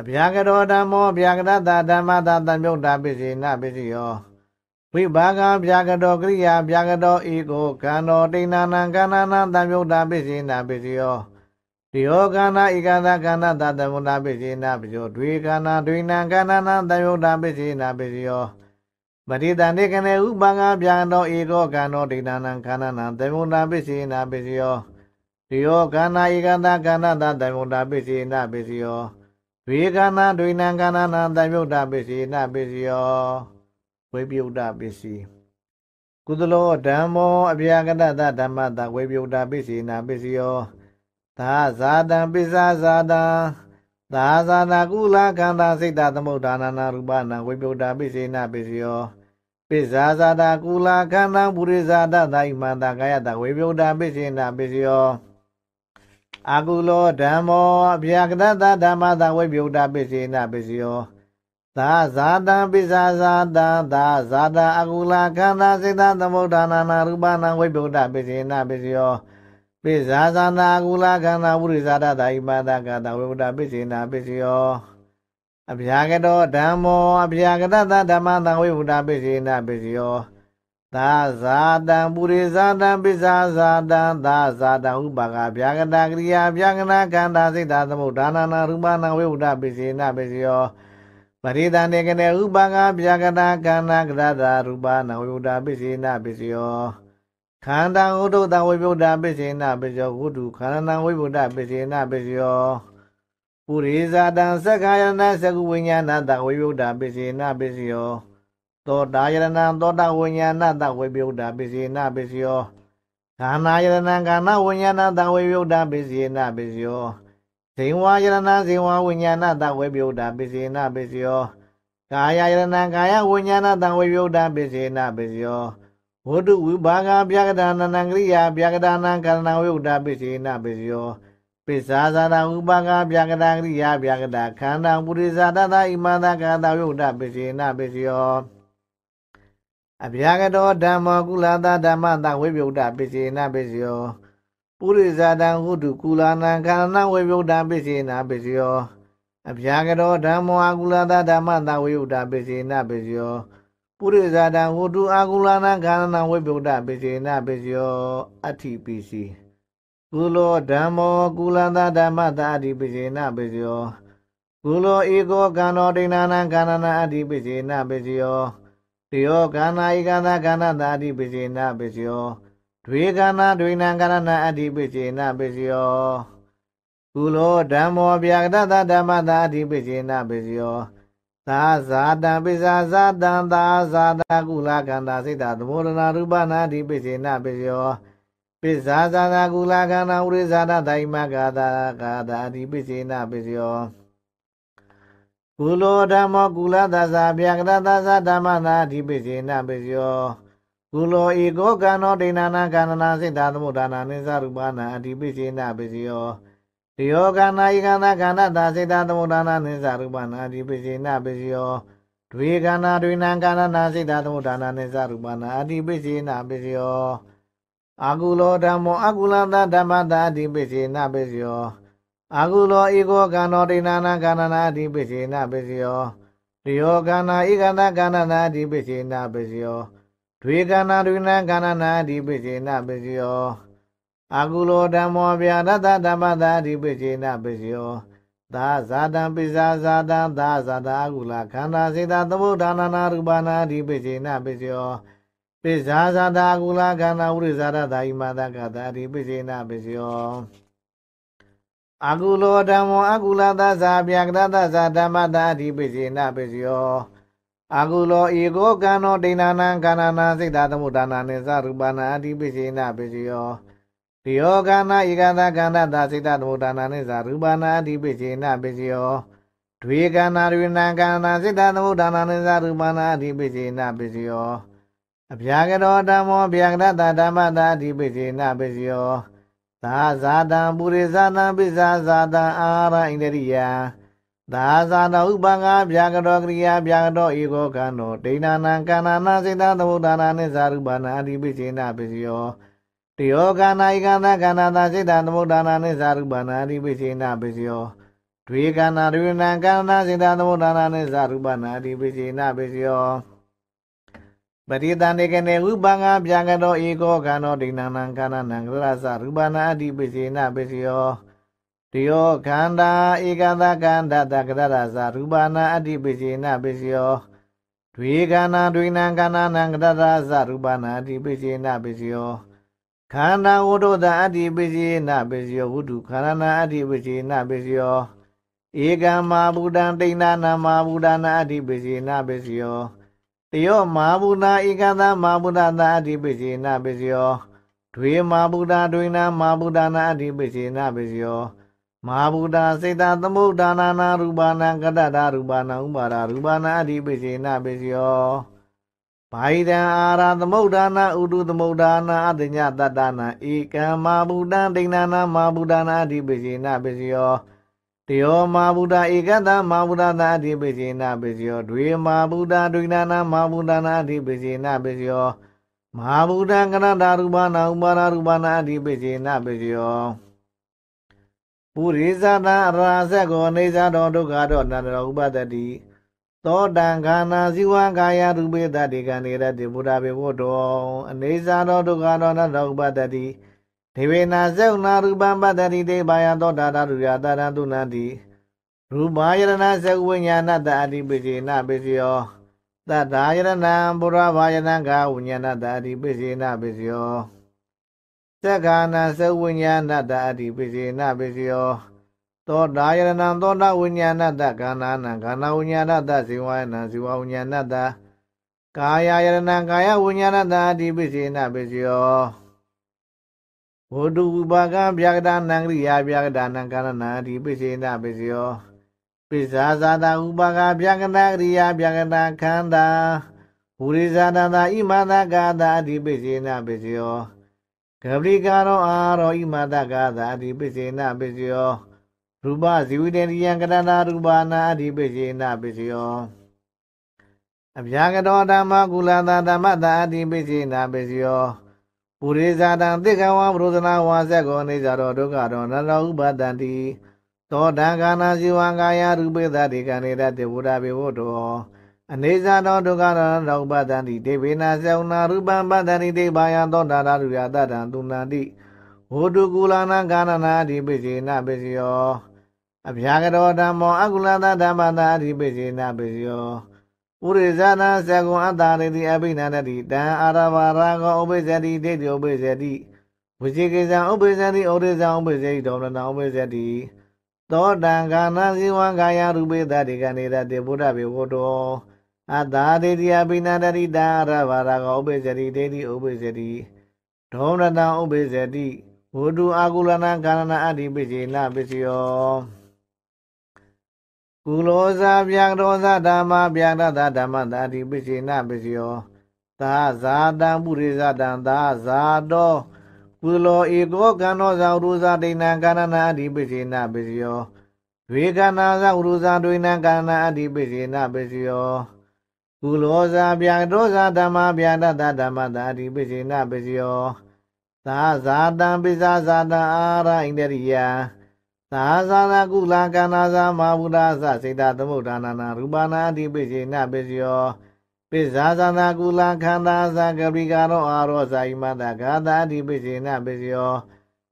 အဗျာကရောဓမ္မောဗျာကရတဓမ္မတသမုဒ္ဒပိစိဏပိစိယောဝိဘာကဗျာကတော်ကရိယာဗျာကတော်ဤကိုကံတော်တိဏ္ဏံကဏ္ဏံတံမြုဒ္ဒပိစိဏပိစိယောတယောကနာဧကသာကနာသတ္တဝနာပိစိနာပိယောဒွေကနာဒွေနံကနာနာတယုဒပိစိနာပိစိယောပတိတန်နေကနေဥပံကပြံတော်ဧကောကံတော်ဒိဋ္ဌာနံခန္ဓာနံတယုဒပိစိနာပိစိယောတယောကနာဧကသာကနာသတ္တဝနာပိစိနာပိစိယောဒွေကနာဒွေနံကနာနာတယုဒပိစိနာပိစိယောဝိပယုဒပိစိကုသလောဓမ္မောအဗျာကတတဓမ္မတဝိပယုဒပိစိနာပိစိယောသာဇာတံပိစာဇာတံသာဇာနာကုလကန္တာစိတ်တသမုဒ္ဒါနာနာရူပနာဝိပုဒ္ဓပိစိနာပိစယောပိစာဇာတာကုလကန္တံပုရိဇာတသာယမန္တာကာယတဝိပုဒ္ဓပိစိနာပိစယောအာကုလောဓမ္မောအဗျာကတတဓမ္မတဝိပုဒ္ဓပိစိနာပိစယောသာဇာတံပိစာဇာတံသာဇာတာအကုလကန္တာစိတ်တသမုဒ္ဒါနာနာရူပနာဝိပုဒ္ဓပိစိနာပိစယောပိစာသနာကုလာကနာဝုရိဇာတာဒါယိမာတကတာဝေဝဒပိစိနာပိစိယောအပြာကတော်ဓမ္မောအပြာကတသဓမ္မသံဝေဝဒပိစိနာပိစိယောသာဇာတံပုရိဇာတံပိစာဇာတံသာဇာတဥပကပြာကတာကရိယာပြာကနာခန္ဓာစိတ်သာသမုဒ္ဒါနာနာရူပနာဝေဝဒပိစိနာပိစိယောပရိသနေကနေဥပကပြာကတာခန္ဓာကရတာရူပနာဝေဝဒပိစိနာပိစိယောခန္ဓာဥဒ္ဒတဝိပုဒ္ဓပိစေနပိစယောဝုတုခန္ဓာဝိပုဒ္ဓပိစေနပိစယောပုရိဇာတံသက္ခာယနာသကုဝိညာဏတဝိပုဒ္ဓပိစေနပိစယောသောတာယရဏံသောတာဝိညာဏတဝိပုဒ္ဓပိစေနပိစယောခန္ဓာယရဏံခန္ဓာဝိညာဏတဝိပုဒ္ဓပိစေနပိစယောဇိဝါယရဏံဇိဝါဝိညာဏတဝိပုဒ္ဓပိစေနပိစယောကာယယရဏံကာယဝိညာဏတဝိပုဒ္ဓပိစေနပိစယောဝတ္တုဝိဘာကပြကဒါနနံကရိယာပြကဒါနံကရဏဝိဥဒ္ဒပိစိနပိစယောပိစာဇာတာဝိဘာကပြကဒါကရိယာပြကဒါခန္ဓာပုရိဇာတတာဣမန္တကတာဝိဥဒ္ဒပိစိနပိစယောအပြာကတောဓမ္မကုလတာဓမ္မတာဝိပယုဒ္ဒပိစိနပိစယောပုရိဇာတံဟုတုကုလနာကရဏဝိပယုဒ္ဒပိစိနပိစယောအပြာကတောဓမ္မောအကုလတာဓမ္မတာဝိဥဒ္ဒပိစိနပိစယောပုရိဇာတံဝတုအာကုလနာကာရဏဝိပုဒ္ဒပိစေနပိစယောအတ္ထိပိစီကုလောဓမ္မောကုလန္တဓမ္မတာအတ္ထိပိစေနပိစယောကုလောဧကောကံတော်ဒိဏနာကာရဏအတ္ထိပိစေနပိစယောတယောကန္နာဧကန္တာကန္နတာအတ္ထိပိစေနပိစယောဒွေကန္နာဒွေနံကာရဏအတ္ထိပိစေနပိစယောကုလောဓမ္မောဗျာကတ္တဓမ္မတာအတ္ထိပိစေနပိစယောသာဇာတံပိစာဇာတံသာဇာတကုလကန္တာစိတ်တသမောရဏရူပနာတိပိစေနပိစယောပိစာဇာတကုလကန္တာဥရိဇာတဒိုင်မကာတာကာတာတိပိစေနပိစယောကုလောဓမ္မကုလသဇာဗျာကရသဇာဓမ္မနာတိပိစေနပိစယောကုလောဧကောကံောဒိဏနာကန္နာစိတ်တသမုဒ္ဒနာနိသရူပနာအတိပိစေနပိစယောတယောကနာယကနာကန္နတာစေတသမုဒ္ဒနာနိစ္စရူပနာတိပိစိနာပိစိယောဒွေကနာဒွေနံကန္နနာစေတသမုဒ္ဒနာနိစ္စရူပနာအတိပိစိနာပိစိယောအာကုလောဓမ္မောအာကုလန္တဓမ္မတာအတိပိစိနာပိစိယောအာကုလောဧကောကန္နောဒိနာနာကန္နနာအတိပိစိနာပိစိယောတယောကနာဧကနာကန္နနာအတိပိစိနာပိစိယောဒွေကနာဒွေနံကန္နနာအတိပိစိနာပိစိယောအာကုလောဓမ္မောဗျာရတဓမ္မတာဓိပိစေနပိစယောသာဇာတံပိစာဇာတံသာဇာတာကုလခန္ဓာစေတသဗုဒ္ဓနာနာရူပနာဓိပိစေနပိစယောပိစာဇာတာကုလခန္ဓာဝိဇာရတာအိမတကတာဓိပိစေနပိစယောအာကုလောဓမ္မောအာကုလသာဇာဗျာကရတဇာဓမ္မတာဓိပိစေနပိစယောအာကုလောဧကောကံနောဒိဏနာကန္နာနာစိတ်တသမုဒ္ဒနာနေသရူပနာအတိပိစိဏပိစယောတိယောကနာဧကတာကန္တတာစိတ်တသမုဒ္ဒနာနိသာရူပနာအတိပိစေနပိစယောဒွေကနာရူနာကန္တာစိတ်တသမုဒ္ဒနာနိသာရူပနာအတိပိစေနပိစယောအဗျာကရောဓမ္မောဗျာကရတာဓမ္မတာအတိပိစေနပိစယောသာဇာတံပုရိဇာတံပိဇာဇာတံအာရဣန္ဒရိယသာဇာတဥပငါဗျာကရောကရိယာဗျာကရောဧကောကံတောဒိဏနာကန္နာနာစိတ်တသမုဒ္ဒနာနိသာရူပနာအတိပိစေနပိစယောတယောကနာယကန္တကန္နာသာစိတ်တံသမုဒ္ဒနာနိသာရူပနာတိပိစိဏပိစယောဒွေကန္နာဒွေနံကန္နာစိတ်တံသမုဒ္ဒနာနိသာရူပနာတိပိစိဏပိစယောပရိသန္တေကနေဥပံငါပြံကတော်ဧကောကံတော်ဒိဏနံကန္နာနံကရသရူပနာတိပိစိဏပိစယောတယောခန္ဓာဧကန္တကန္တတကရရသရူပနာအတိပိစိဏပိစယောဒွေကန္နာဒွေနံကန္နာနံကရရသရူပနာတိပိစိဏပိစယောခန္ဓာဝတ္တသအတ္တိပိစိနပိစိယဝုတုခန္ဓာနာအတ္တိပိစိနပိစိယောဧကံမာဘူတံတိဏနာမာဘူတနာအတ္တိပိစိနပိစိယောတယောမာဘူတာဧကသမာဘူတသာအတ္တိပိစိနပိစိယောဒွေမာဘူတာဒွေနာမာဘူတနာအတ္တိပိစိနပိစိယောမာဘူတာစေတသမုဒ္ဒါနာနာရူပနာကတ္တတာရူပနာဥပါဒာရူပနာအတ္တိပိစိနပိစိယောဗိုင်ဒံအာရာသမုဒ္ဒနာဥတုသမုဒ္ဒနာ အတညတတနာဧကံမာဘူတံဒိဏနာ မာဘူတနာအဓိပစီနာပစီယောတယောမာဘူတဧကတမာဘူတနာအဓိပစီနာပစီယောဒွေမာဘူတဒွိဏနာမာဘူတနာအဓိပစီနာပစီယောမဟာဘူတံကနတာရူပနာဥပါရရူပနာအဓိပစီနာပစီယောပုရိသတာရာဇဂောနေဇာတော်ဒုက္ခတော်နန္တရောဥပတတိသောတံခန္ဓာဇီဝံကာယရူပေတတေကံနေရတေဘုဒ္ဓဘေဝတောအနေဇာသောဒုက္ခသောနတောပတ္တတိဒေဝနာဇေုံနာရူပံပတ္တတိတေဘာယသောတာတာရူရတာရံတုနာတိရူပာယရဏဇဝိညာဏတအတိပိစေနပိစယောတတာယရဏံဘုရဘာယနံကာဝိညာဏတအတိပိစေနပိစယောသက္ကာနာဇဝိညာဏတအတိပိစေနပိစယောသောဒါယရဏံသောတာဝိညာဏတကာနာနံကာနာဝိညာဏတဇေဝယနံဇေဝဝိညာဏတကာယယရဏံကာယဝိညာဏတအတိပိစေနပိစယောဝတ္တုဥပါကံဗျာကတာနံကရိယာဗျာကတာနံကာရဏာအတိပိစေနပိစယောပိဇာဇာတာဥပါကဗျာကတာကရိယာဗျာကတာခန္ဓာဘူရိဇာတတာဣမတကာတာအတိပိစေနပိစယောကပရိကာရောအာရောဣမတကာတာအတိပိစေနပိစယောရူပဇီဝတရိယံကရဏရူပနာအဓိပစေနပစ္စယောအဗျာကတော်ဓမ္မကုလသဓမ္မတာအဓိပစေနပစ္စယောပုရိဇာတံတိကဝံဘုရဇနာဝါဇက်ကိုနေဇာတော်ဒုက္ခတော်နရောဥပတန္တိသောတံကာနာဇီဝံကာယရူပေသတိကံနေတတေဝဒဘေဝတောအနေဇာတော်ဒုက္ခတော်နရောဥပတန္တိဒေဝေနာဇေဝနာရူပံပတ္တန္တိဒေဘာယံသောတာရရူယတတံသူနန္တိဝတုကူလာနာကာနနာအဓိပစေနပစ္စယောအဗျာကရောဓမ္မော အကုလသဓမ္မသာအဓိပိစိနာပိစယောဥရိဇာနာဇဂုံအတ္တရတိအဘိနန္တိတံအာရဝရာကောဥပိစ္ဆတိဒိဋ္ဌိဥပိစ္ဆတိဝိဇိကိဇံဥပိစ္ဆတိဩရိဇံဥပိစ္ဆတိဒေါမနဥပိစ္ဆတိသောတံကာဏဇိဝံကာယရူပေတတိကနေတာတေဗုဒ္ဓဘေဝတောအတ္တရတိအဘိနန္တိတံအာရဝရာကောဥပိစ္ဆတိဒိဋ္ဌိဥပိစ္ဆတိဒေါမနဥပိစ္ဆတိဝုတုအာကုလနာကာရဏအတ္တိပိစိနာပိစယောကုလောဇာဗျာရောဇာဓမ္မဗျာရတဓမ္မတာတိပိစိဏပိစယောသာဇာတံပုရိဇတံသာဇာတောကုလောဧကောကံသောဇာဥရဇာဒိဏံကာရဏာတိပိစိဏပိစယောဝေကနာဇာဥရဇာဒိဏံကာရဏာတိပိစိဏပိစယောကုလောဇာဗျာရောဇာဓမ္မဗျာရတဓမ္မတာတိပိစိဏပိစယောသာဇာတံပိဇာဇာတံအာရဣန္ဒရိယာသာသာသာကုလာကန္နာသာမဟာဗုဒ္ဓသစေတသမုဒ္ဒနာနာရူပနာတိပိစိဏပိစယောပိဇာသာသာကုလာခန္ဓာသာကပိကာရောအာရောဇာယိမတဂါသာတိပိစိဏပိစယော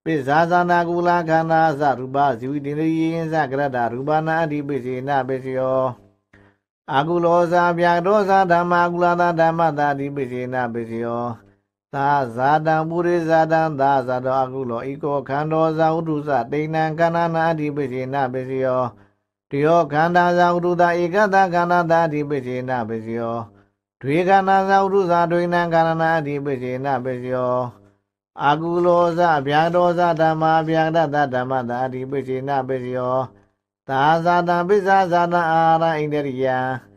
ပိဇာသာသာကုလာခန္ဓာသာရူပဇီဝိတိရိယင်သာကရတာရူပနာတိပိစိဏပိစယောအာကုလောသာဗျာဒောသာဓမ္မာကုလာသာဓမ္မတာတိပိစိဏပိစယောသာဇာတံပုရိဇာတံသာဇာတော အကုလောဤကောခန္ဓောဇာဥဒုစတိဏံကန္နာနာအဓိပတိနာပစ္စယောတယောခန္ဓာဇာဥဒုတာဧကတခန္ဓာတာအဓိပတိနာပစ္စယောဒွေခန္ဓာဇာဥဒုစာဒွေနံကန္နာနာအဓိပတိနာပစ္စယောအာကုလောဇဗျာဒောဇဓမ္မာဗျာဒတဓမ္မတာအဓိပတိနာပစ္စယောသာဇာတံပိဇာဇာတအာရဣန္ဒရိယံ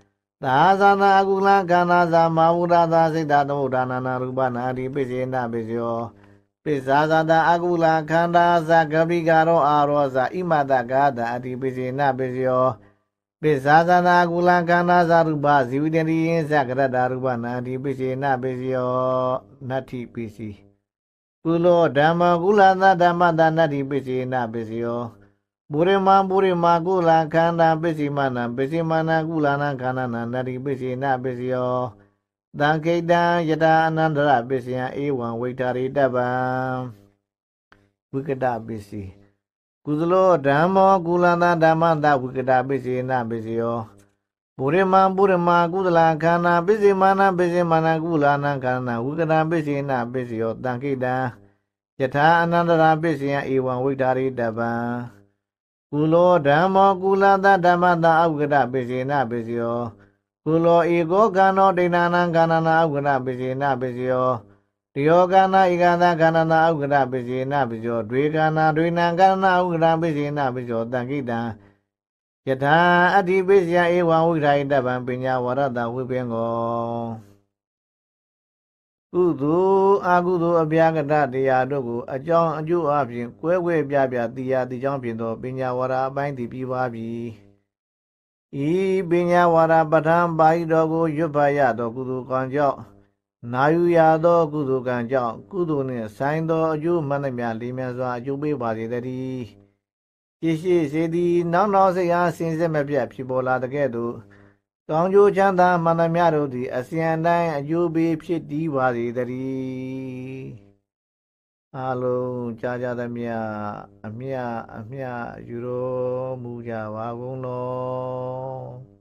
သာသနာအကုလကန္နာသာမာဝုဒသာစိတ်တသမုဒ္ဒနာနာရူပနာတိပိစေနပိစယောပိဇာသာတာအကုလခန္ဓာသာဂပိကာရောအာရောသာဣမတကာတာအတိပိစေနပိစယောပိဇာသာတာအကုလခန္ဓာသာရူပဇီဝတရိယံသကရတာရူပနာတိပိစေနပိစယောနတ္ထိပိစီကုလောဓမ္မကုလသဓမ္မတာနတ္တိပိစေနပိစယောဘူရမဘူရမကုလခန္ဓာပစ္စည်းမနာပစ္စည်းမနာကုလနာခန္ဓာနာနတိပစ္စည်းနာပစ္စယောသံခိတံယတာအနန္တရပစ္စယံအေဝံဝိထာရိတပံဝိကတပစ္စည်းကုသလောဓမ္မောကုလန္တဓမ္မန္တဝိကတပစ္စည်းနာပစ္စယောပုရိမပုရိမကုသလခန္ဓာပစ္စည်းမနာပစ္စည်းမနာကုလနာခန္ဓာဝိကတပစ္စည်းနာပစ္စယောသံခိတံယထာအနန္တရပစ္စယံအေဝံဝိထာရိတပံကုလောဓမ္မောကုလသဓမ္မတာအုက္ကရပိစေနပိစယောကုလောဧကောကံသောဒိဏနံကန္နနာဥက္ကရပိစေနပိစယောတယောကနာဧကနာကန္နာဥက္ကရပိစေနပိစောဒွေကနာဒွေနံကန္နာဥက္ကရပိစေနပိစောတံခိတံယထာအတ္တိပိစယဧဝံဝိဒာယတပံပညာဝရတဝိပင်ကောကုသိုလ်အကုသိုလ်အပြာကတတရားတို့ကို အကြောင်းအကျိုးအပြင်ကွဲကွဲပြားပြားတရားတိကြောင်းပြင်သောပညာဝါဒအပိုင်းသည်ပြီးပါပြီဤပညာဝါဒပဋ္ဌာန်းပါဠိတော်ကိုရွတ်ဖတ်ရသောကုသိုလ်ကံကြောင့်နာယူရသောကုသိုလ်ကံကြောင့်ကုသိုလ်နှင့်ဆိုင်သောအကျိုးမှန်သမျှလေးမြတ်စွာအကျိုးပေးပါစေတည်းရှိရှိစေသည်နောက်နောက်စိတ်အားစင်စစ်မပြတ်ဖြစ်ပေါ်လာတဲ့ကဲ့သို့ကောင်းကျိုးချမ်းသာမှန်သမျှတို့သည်အစဉ်တိုင်းအကျိုးပေးဖြစ်တည်ပါစေတည်းအလုံးကြားကြသမျှအမျှအမျှယူတော်မူကြပါကုန်လော